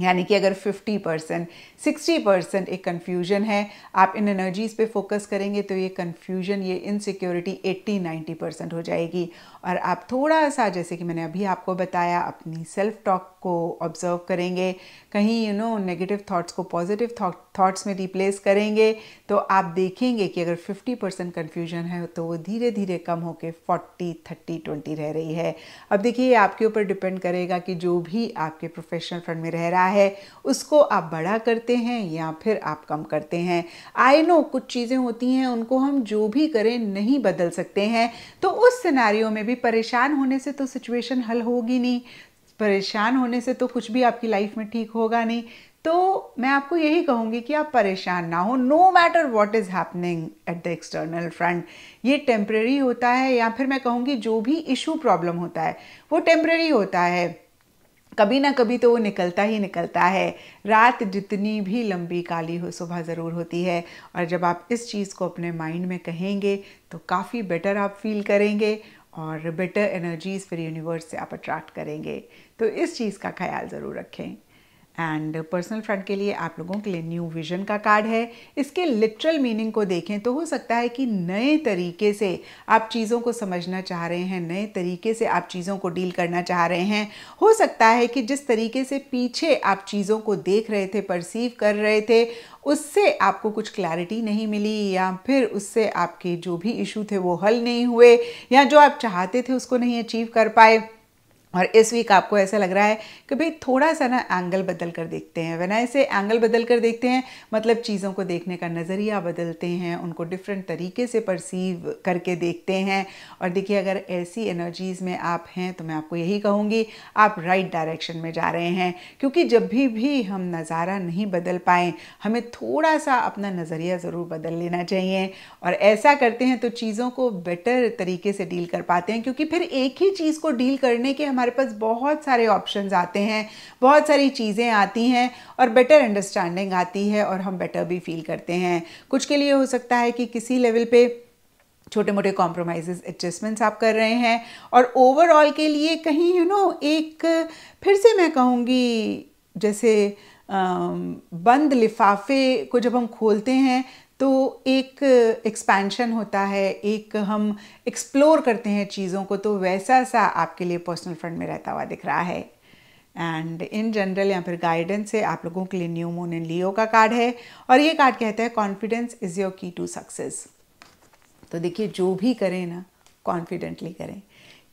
यानी कि अगर 50 परसेंट सिक्सटी परसेंट एक कन्फ्यूजन है आप इन एनर्जीज़ पे फोकस करेंगे तो ये कन्फ्यूजन ये इनसिक्योरिटी 80 90 परसेंट हो जाएगी और आप थोड़ा सा जैसे कि मैंने अभी आपको बताया अपनी सेल्फ टॉक को ऑब्जर्व करेंगे कहीं यू नो नेगेटिव थॉट्स को पॉजिटिव थॉट थॉट्स में रिप्लेस करेंगे तो आप देखेंगे कि अगर 50 परसेंट कन्फ्यूजन है तो वो धीरे धीरे कम होकर 40, 30, 20 रह रही है अब देखिए आपके ऊपर डिपेंड करेगा कि जो भी आपके प्रोफेशनल फ्रंट में रह रहा है उसको आप बड़ा करते हैं या फिर आप कम करते हैं आई नो कुछ चीज़ें होती हैं उनको हम जो भी करें नहीं बदल सकते हैं तो उस सिनारियों में भी परेशान होने से तो सिचुएशन हल होगी नहीं परेशान होने से तो कुछ भी आपकी लाइफ में ठीक होगा नहीं तो मैं आपको यही कहूँगी कि आप परेशान ना हो no matter what is happening at the external front ये टेम्प्रेरी होता है या फिर मैं कहूँगी जो भी इशू प्रॉब्लम होता है वो टेम्प्रेरी होता है कभी ना कभी तो वो निकलता ही निकलता है रात जितनी भी लंबी काली हो सुबह ज़रूर होती है और जब आप इस चीज़ को अपने माइंड में कहेंगे तो काफ़ी बेटर आप फील करेंगे और बेटर एनर्जीज़ फिर यूनिवर्स से आप अट्रैक्ट करेंगे तो इस चीज़ का ख्याल ज़रूर रखें एंड पर्सनल फ्रंट के लिए आप लोगों के लिए न्यू विजन का कार्ड है इसके लिटरल मीनिंग को देखें तो हो सकता है कि नए तरीके से आप चीज़ों को समझना चाह रहे हैं नए तरीके से आप चीज़ों को डील करना चाह रहे हैं हो सकता है कि जिस तरीके से पीछे आप चीज़ों को देख रहे थे परसीव कर रहे थे उससे आपको कुछ क्लैरिटी नहीं मिली या फिर उससे आपके जो भी इशू थे वो हल नहीं हुए या जो आप चाहते थे उसको नहीं अचीव कर पाए और इस वीक आपको ऐसा लग रहा है कि भाई थोड़ा सा ना एंगल बदल कर देखते हैं वना ऐसे एंगल बदल कर देखते हैं मतलब चीज़ों को देखने का नज़रिया बदलते हैं उनको डिफरेंट तरीके से परसीव करके देखते हैं और देखिए अगर ऐसी एनर्जीज़ में आप हैं तो मैं आपको यही कहूँगी आप राइट डायरेक्शन में जा रहे हैं क्योंकि जब भी भी हम नज़ारा नहीं बदल पाएँ हमें थोड़ा सा अपना नज़रिया ज़रूर बदल लेना चाहिए और ऐसा करते हैं तो चीज़ों को बेटर तरीके से डील कर पाते हैं क्योंकि फिर एक ही चीज़ को डील करने के हमारे हमारे पास बहुत सारे ऑप्शंस आते हैं बहुत सारी चीज़ें आती हैं और बेटर अंडरस्टैंडिंग आती है और हम बेटर भी फील करते हैं कुछ के लिए हो सकता है कि किसी लेवल पे छोटे मोटे कॉम्प्रोमाइज़ एडजस्टमेंट्स आप कर रहे हैं और ओवरऑल के लिए कहीं यू you नो know, एक फिर से मैं कहूँगी जैसे बंद लिफाफे को जब हम खोलते हैं तो एक एक्सपेंशन uh, होता है एक हम एक्सप्लोर करते हैं चीज़ों को तो वैसा सा आपके लिए पर्सनल फंड में रहता हुआ दिख रहा है एंड इन जनरल या फिर गाइडेंस से आप लोगों के लिए न्यू मून एंड लियो का कार्ड है और ये कार्ड कहता है confidence is your key to success तो देखिए जो भी करें ना कॉन्फिडेंटली करें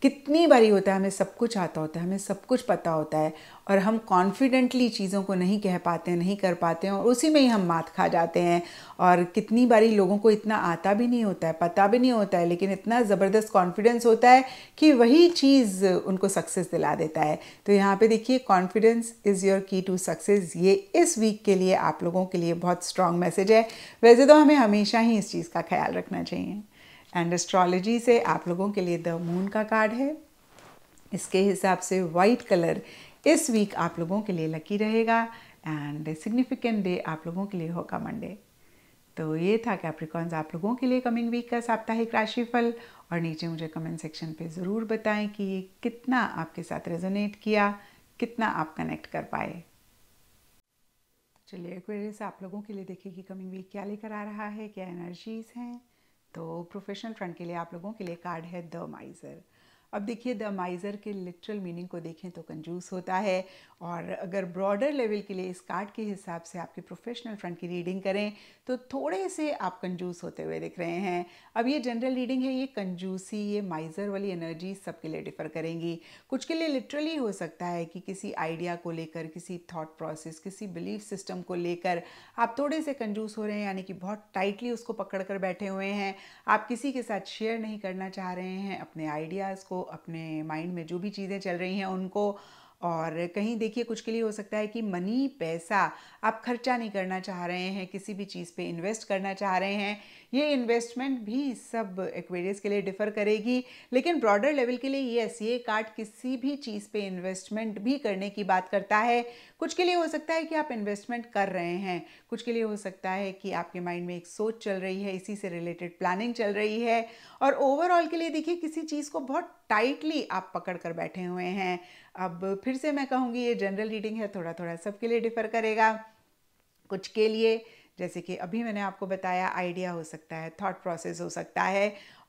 कितनी बारी होता है हमें सब कुछ आता होता है हमें सब कुछ पता होता है और हम कॉन्फिडेंटली चीज़ों को नहीं कह पाते हैं नहीं कर पाते हैं और उसी में ही हम मात खा जाते हैं और कितनी बारी लोगों को इतना आता भी नहीं होता है पता भी नहीं होता है लेकिन इतना ज़बरदस्त कॉन्फिडेंस होता है कि वही चीज़ उनको सक्सेस दिला देता है तो यहाँ पे देखिए confidence is your key to success ये इस वीक के लिए आप लोगों के लिए बहुत स्ट्रॉन्ग मैसेज है वैसे तो हमें हमेशा ही इस चीज़ का ख्याल रखना चाहिए एंड एस्ट्रोलॉजी से आप लोगों के लिए द मून का कार्ड है इसके हिसाब से वाइट कलर इस वीक आप लोगों के लिए लकी रहेगा एंड सिग्निफिकेंट डे आप लोगों के लिए होगा मंडे तो ये था कैप्रिकॉन्स आप लोगों के लिए कमिंग वीक का साप्ताहिक राशिफल और नीचे मुझे कमेंट सेक्शन पे ज़रूर बताएं कि ये कितना आपके साथ रेजोनेट किया कितना आप कनेक्ट कर पाए चलिए एक्वेरियस आप लोगों के लिए देखिए कि कमिंग वीक क्या लेकर आ रहा है क्या एनर्जीज़ हैं तो प्रोफेशनल फ्रंट के लिए आप लोगों के लिए कार्ड है द माइज़र अब देखिए द माइज़र के लिटरल मीनिंग को देखें तो कंजूस होता है और अगर ब्रॉडर लेवल के लिए इस कार्ड के हिसाब से आपके प्रोफेशनल फ्रंट की रीडिंग करें तो थोड़े से आप कंजूस होते हुए दिख रहे हैं अब ये जनरल रीडिंग है ये कंजूसी ये माइज़र वाली एनर्जी सबके लिए डिफ़र करेंगी कुछ के लिए लिटरली हो सकता है कि किसी आइडिया को लेकर किसी थाट प्रोसेस किसी बिलीफ सिस्टम को लेकर आप थोड़े से कंजूस हो रहे हैं यानी कि बहुत टाइटली उसको पकड़ कर बैठे हुए हैं आप किसी के साथ शेयर नहीं करना चाह रहे हैं अपने आइडियाज़ को अपने माइंड में जो भी चीज़ें चल रही हैं उनको और कहीं देखिए कुछ के लिए हो सकता है कि मनी पैसा आप खर्चा नहीं करना चाह रहे हैं किसी भी चीज़ पे इन्वेस्ट करना चाह रहे हैं ये इन्वेस्टमेंट भी सब एक्वेरियस के लिए डिफर करेगी लेकिन ब्रॉडर लेवल के लिए यस ये कार्ड किसी भी चीज़ पे इन्वेस्टमेंट भी करने की बात करता है कुछ के लिए हो सकता है कि आप इन्वेस्टमेंट कर रहे हैं कुछ के लिए हो सकता है कि आपके माइंड में एक सोच चल रही है इसी से रिलेटेड प्लानिंग चल रही है और ओवरऑल के लिए देखिए किसी चीज़ को बहुत टाइटली आप पकड़ कर बैठे हुए हैं अब फिर से मैं कहूँगी ये जनरल रीडिंग है थोड़ा थोड़ा सबके लिए डिफर करेगा कुछ के लिए जैसे कि अभी मैंने आपको बताया आइडिया हो सकता है थॉट प्रोसेस हो सकता है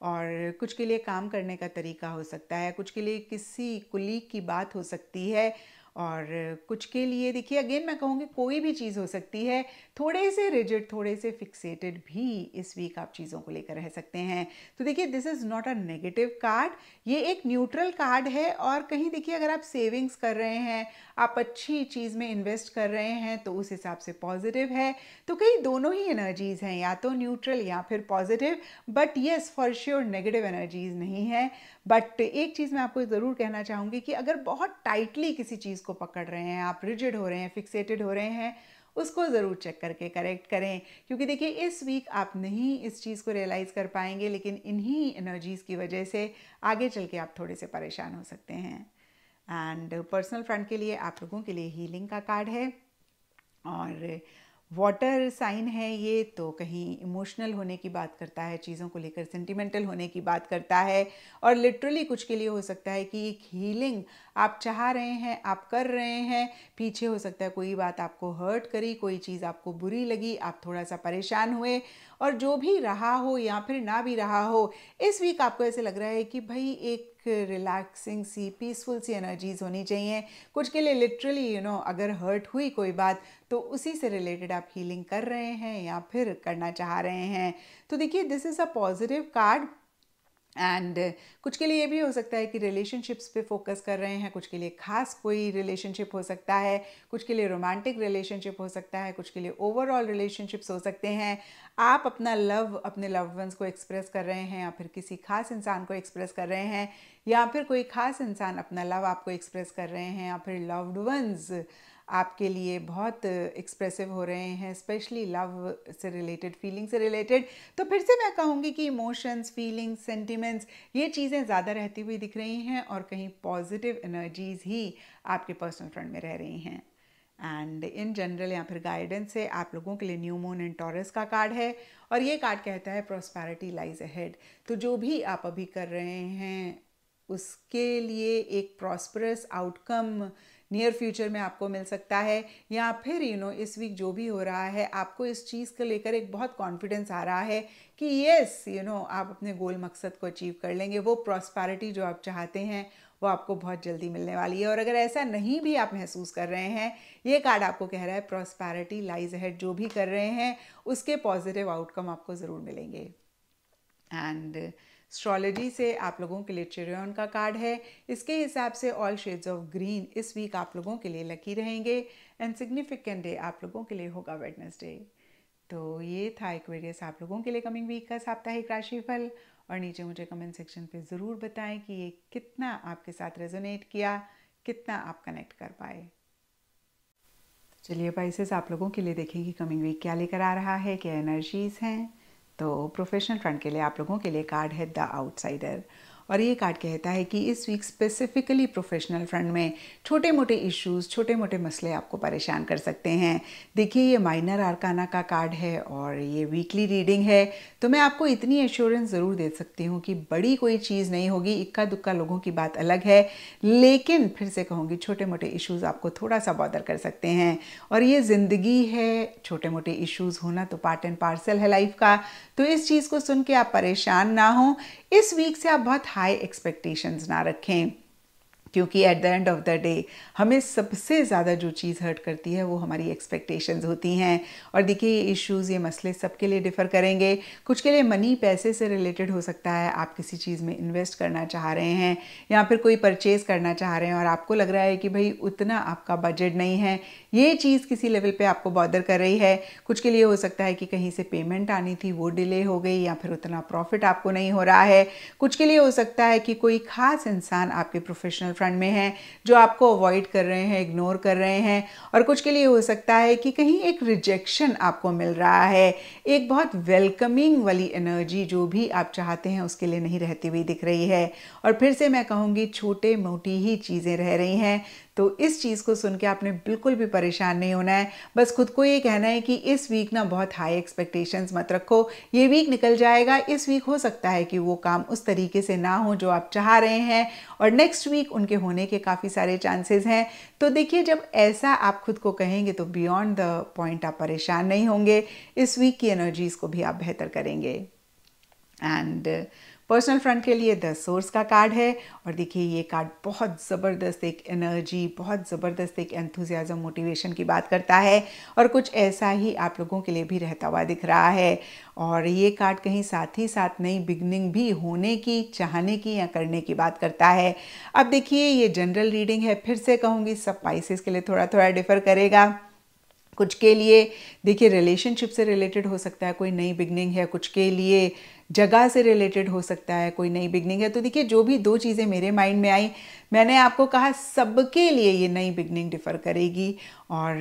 और कुछ के लिए काम करने का तरीका हो सकता है कुछ के लिए किसी कुलीग की बात हो सकती है और कुछ के लिए देखिए अगेन मैं कहूँगी कोई भी चीज़ हो सकती है थोड़े से रिजिड थोड़े से फिक्सेटेड भी इस वीक आप चीज़ों को लेकर रह सकते हैं तो देखिए this is not a negative card ये एक न्यूट्रल कार्ड है और कहीं देखिए अगर आप सेविंग्स कर रहे हैं आप अच्छी चीज़ में इन्वेस्ट कर रहे हैं तो उस हिसाब से पॉजिटिव है तो कहीं दोनों ही एनर्जीज़ हैं या तो न्यूट्रल या फिर positive but yes for sure negative energies नहीं है बट एक चीज़ मैं आपको ज़रूर कहना चाहूँगी कि अगर बहुत टाइटली किसी चीज़ को पकड़ रहे हैं आप रिजिड हो रहे हैं फिक्सेटेड हो रहे हैं उसको ज़रूर चेक करके करेक्ट करें क्योंकि देखिए इस वीक आप नहीं इस चीज़ को रियलाइज़ कर पाएंगे लेकिन इन्हीं एनर्जीज़ की वजह से आगे चल के आप थोड़े से परेशान हो सकते हैं एंड पर्सनल फ्रंट के लिए आप लोगों के लिए हीलिंग का कार्ड है और वाटर साइन है ये तो कहीं इमोशनल होने की बात करता है चीज़ों को लेकर सेंटिमेंटल होने की बात करता है और लिटरली कुछ के लिए हो सकता है कि एक हीलिंग आप चाह रहे हैं आप कर रहे हैं पीछे हो सकता है कोई बात आपको हर्ट करी कोई चीज़ आपको बुरी लगी आप थोड़ा सा परेशान हुए और जो भी रहा हो या फिर ना भी रहा हो इस वीक आपको ऐसे लग रहा है कि भाई एक रिलैक्सिंग सी पीसफुल सी एनर्जीज होनी चाहिए कुछ के लिए लिटरली यू नो अगर हर्ट हुई कोई बात तो उसी से रिलेटेड आप हीलिंग कर रहे हैं या फिर करना चाह रहे हैं तो देखिए this is a positive card and uh, कुछ के लिए ये भी हो सकता है कि रिलेशनशिप्स पे फोकस कर रहे हैं कुछ के लिए खास कोई रिलेशनशिप हो सकता है कुछ के लिए रोमांटिक रिलेशनशिप हो सकता है कुछ के लिए ओवरऑल रिलेशनशिप्स हो सकते हैं आप अपना लव अपने लव वंस को एक्सप्रेस कर रहे हैं या फिर किसी खास इंसान को एक्सप्रेस कर रहे हैं या फिर कोई खास इंसान अपना लव आपको एक्सप्रेस कर रहे हैं या फिर लव्ड वंस आपके लिए बहुत एक्सप्रेसिव हो रहे हैं स्पेशली लव से रिलेटेड फीलिंग से रिलेटेड तो फिर से मैं कहूँगी कि इमोशंस फीलिंग्स सेंटिमेंट्स ये चीज़ें ज़्यादा रहती हुई दिख रही हैं और कहीं पॉजिटिव एनर्जीज़ ही आपके पर्सनल फ्रंट में रह रही हैं एंड इन जनरल या फिर गाइडेंस से आप लोगों के लिए न्यू मून एंड टॉरस का कार्ड है और ये कार्ड कहता है प्रोस्पैरिटी लाइज अहेड तो जो भी आप अभी कर रहे हैं उसके लिए एक प्रॉस्परस आउटकम नियर फ्यूचर में आपको मिल सकता है या फिर यू you नो know, इस वीक जो भी हो रहा है आपको इस चीज़ को लेकर एक बहुत कॉन्फिडेंस आ रहा है कि येस यू नो आप अपने गोल मकसद को अचीव कर लेंगे वो प्रॉस्पैरिटी जो आप चाहते हैं वो आपको बहुत जल्दी मिलने वाली है और अगर ऐसा नहीं भी आप महसूस कर रहे हैं ये कार्ड आपको कह रहा है प्रॉस्पैरिटी लाइज हेड जो भी कर रहे हैं उसके पॉजिटिव आउटकम आपको ज़रूर मिलेंगे एंड एस्ट्रोलॉजी से आप लोगों के लिए चिरियन का कार्ड है इसके हिसाब से ऑल शेड्स ऑफ ग्रीन इस वीक आप लोगों के लिए लकी रहेंगे एंड सिग्निफिकेंट डे आप लोगों के लिए होगा वेडनेसडे तो ये था एक्वेरियस आप लोगों के लिए कमिंग वीक का साप्ताहिक राशिफल और नीचे मुझे कमेंट सेक्शन पे ज़रूर बताएं कि ये कितना आपके साथ रेजोनेट किया कितना आप कनेक्ट कर पाए चलिए पाइसेस आप लोगों के लिए देखें कि कमिंग वीक क्या लेकर आ रहा है क्या एनर्जीज़ हैं तो प्रोफेशनल फ्रंट के लिए आप लोगों के लिए कार्ड है द आउटसाइडर और ये कार्ड कहता है कि इस वीक स्पेसिफिकली प्रोफेशनल फ्रंट में छोटे मोटे इश्यूज छोटे मोटे मसले आपको परेशान कर सकते हैं देखिए ये माइनर आरकाना का कार्ड है और ये वीकली रीडिंग है तो मैं आपको इतनी एश्योरेंस ज़रूर दे सकती हूँ कि बड़ी कोई चीज़ नहीं होगी इक्का दुक्का लोगों की बात अलग है लेकिन फिर से कहूँगी छोटे मोटे इश्यूज़ आपको थोड़ा सा बॉदर कर सकते हैं और ये ज़िंदगी है छोटे मोटे इश्यूज़ होना तो पार्ट एंड पार्सल है लाइफ का तो इस चीज़ को सुन के आप परेशान ना हो इस वीक से आप बहुत हाई एक्सपेक्टेशंस ना रखें क्योंकि at the end of the day हमें सबसे ज़्यादा जो चीज़ हर्ट करती है वो हमारी एक्सपेक्टेशंस होती हैं और देखिए ये इश्यूज़ ये मसले सबके लिए डिफ़र करेंगे कुछ के लिए मनी पैसे से रिलेटेड हो सकता है आप किसी चीज़ में इन्वेस्ट करना चाह रहे हैं या फिर कोई परचेज़ करना चाह रहे हैं और आपको लग रहा है कि भाई उतना आपका बजट नहीं है ये चीज़ किसी लेवल पे आपको बॉदर कर रही है कुछ के लिए हो सकता है कि कहीं से पेमेंट आनी थी वो डिले हो गई या फिर उतना प्रॉफिट आपको नहीं हो रहा है कुछ के लिए हो सकता है कि कोई खास इंसान आपके प्रोफेशनल फ्रंट में है जो आपको अवॉइड कर रहे हैं इग्नोर कर रहे हैं और कुछ के लिए हो सकता है कि कहीं एक रिजेक्शन आपको मिल रहा है एक बहुत वेलकमिंग वाली एनर्जी जो भी आप चाहते हैं उसके लिए नहीं रहती हुई दिख रही है और फिर से मैं कहूँगी छोटे मोटी ही चीज़ें रह रही हैं तो इस चीज़ को सुन के आपने बिल्कुल भी परेशान नहीं होना है बस खुद को ये कहना है कि इस वीक ना बहुत हाई एक्सपेक्टेशंस मत रखो ये वीक निकल जाएगा इस वीक हो सकता है कि वो काम उस तरीके से ना हो जो आप चाह रहे हैं और नेक्स्ट वीक उनके होने के काफ़ी सारे चांसेस हैं तो देखिए जब ऐसा आप खुद को कहेंगे तो बियॉन्ड द पॉइंट आप परेशान नहीं होंगे इस वीक की एनर्जीज़ को भी आप बेहतर करेंगे एंड uh, पर्सनल फ्रंट के लिए द सोर्स का कार्ड है और देखिए ये कार्ड बहुत ज़बरदस्त एक एनर्जी बहुत ज़बरदस्त एक एंथुजियाज़म मोटिवेशन की बात करता है और कुछ ऐसा ही आप लोगों के लिए भी रहता हुआ दिख रहा है और ये कार्ड कहीं साथ ही साथ नई बिगनिंग भी होने की चाहने की या करने की बात करता है अब देखिए ये जनरल रीडिंग है फिर से कहूँगी सब पाइसिस के लिए थोड़ा थोड़ा डिफर करेगा कुछ के लिए देखिए रिलेशनशिप से रिलेटेड हो सकता है कोई नई बिगनिंग है कुछ के लिए जगह से रिलेटेड हो सकता है कोई नई बिगनिंग है तो देखिए जो भी दो चीज़ें मेरे माइंड में आई मैंने आपको कहा सबके लिए ये नई बिगनिंग डिफ़र करेगी और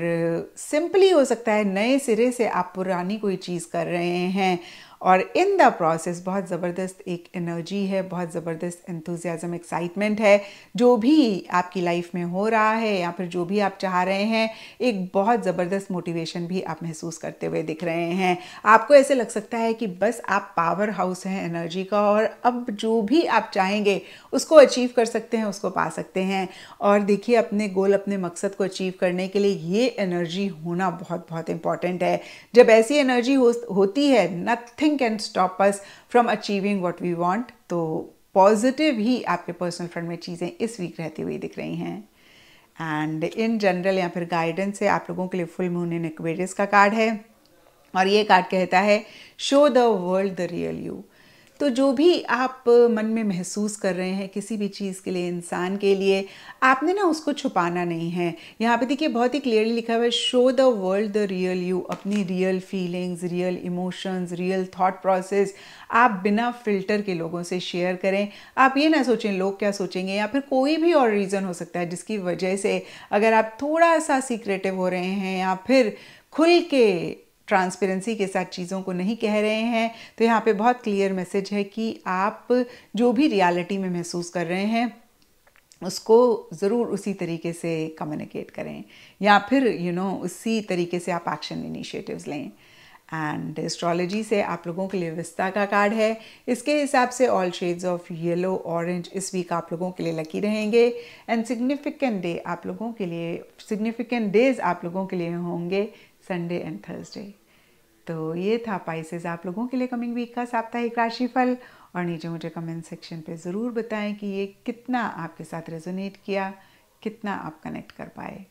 सिंपली हो सकता है नए सिरे से आप पुरानी कोई चीज़ कर रहे हैं और इन द प्रोसेस बहुत ज़बरदस्त एक एनर्जी है बहुत ज़बरदस्त एंथुजियाज़म एक्साइटमेंट है जो भी आपकी लाइफ में हो रहा है या फिर जो भी आप चाह रहे हैं एक बहुत ज़बरदस्त मोटिवेशन भी आप महसूस करते हुए दिख रहे हैं आपको ऐसे लग सकता है कि बस आप पावर हाउस हैं एनर्जी का और अब जो भी आप चाहेंगे उसको अचीव कर सकते हैं उसको पा सकते हैं और देखिए अपने गोल अपने मकसद को अचीव करने के लिए ये एनर्जी होना बहुत बहुत इंपॉर्टेंट है जब ऐसी एनर्जी हो, होती है nothing nothing can stop us from achieving what we want तो पॉजिटिव ही आपके पर्सनल फ्रंट में चीज़ें इस वीक रहती हुई दिख रही हैं एंड इन जनरल या फिर गाइडेंस से आप लोगों के लिए फुल मून इन एक्वेरियस का कार्ड है और ये कार्ड कहता है show the world the real you तो जो भी आप मन में महसूस कर रहे हैं किसी भी चीज़ के लिए इंसान के लिए आपने ना उसको छुपाना नहीं है यहाँ पे देखिए बहुत ही क्लियरली लिखा हुआ है show the world the real you अपनी real feelings real emotions real thought process आप बिना फिल्टर के लोगों से शेयर करें आप ये ना सोचें लोग क्या सोचेंगे या फिर कोई भी और रीज़न हो सकता है जिसकी वजह से अगर आप थोड़ा सा सीक्रेटिव हो रहे हैं या फिर खुल के ट्रांसपेरेंसी के साथ चीज़ों को नहीं कह रहे हैं तो यहाँ पे बहुत क्लियर मैसेज है कि आप जो भी रियलिटी में महसूस कर रहे हैं उसको ज़रूर उसी तरीके से कम्युनिकेट करें या फिर यू you नो know, उसी तरीके से आप एक्शन इनिशिएटिव्स लें एंड एस्ट्रोलॉजी से आप लोगों के लिए विस्ता का कार्ड है इसके हिसाब से all shades of yellow orange इस वीक आप लोगों के लिए लकी रहेंगे एंड सिग्निफिकेंट डे आप लोगों के लिए सिग्निफिकेंट डेज आप लोगों के लिए होंगे संडे एंड थर्सडे तो ये था पाइसेस आप लोगों के लिए कमिंग वीक का साप्ताहिक राशिफल और नीचे मुझे कमेंट सेक्शन पे ज़रूर बताएं कि ये कितना आपके साथ रेजोनेट किया कितना आप कनेक्ट कर पाए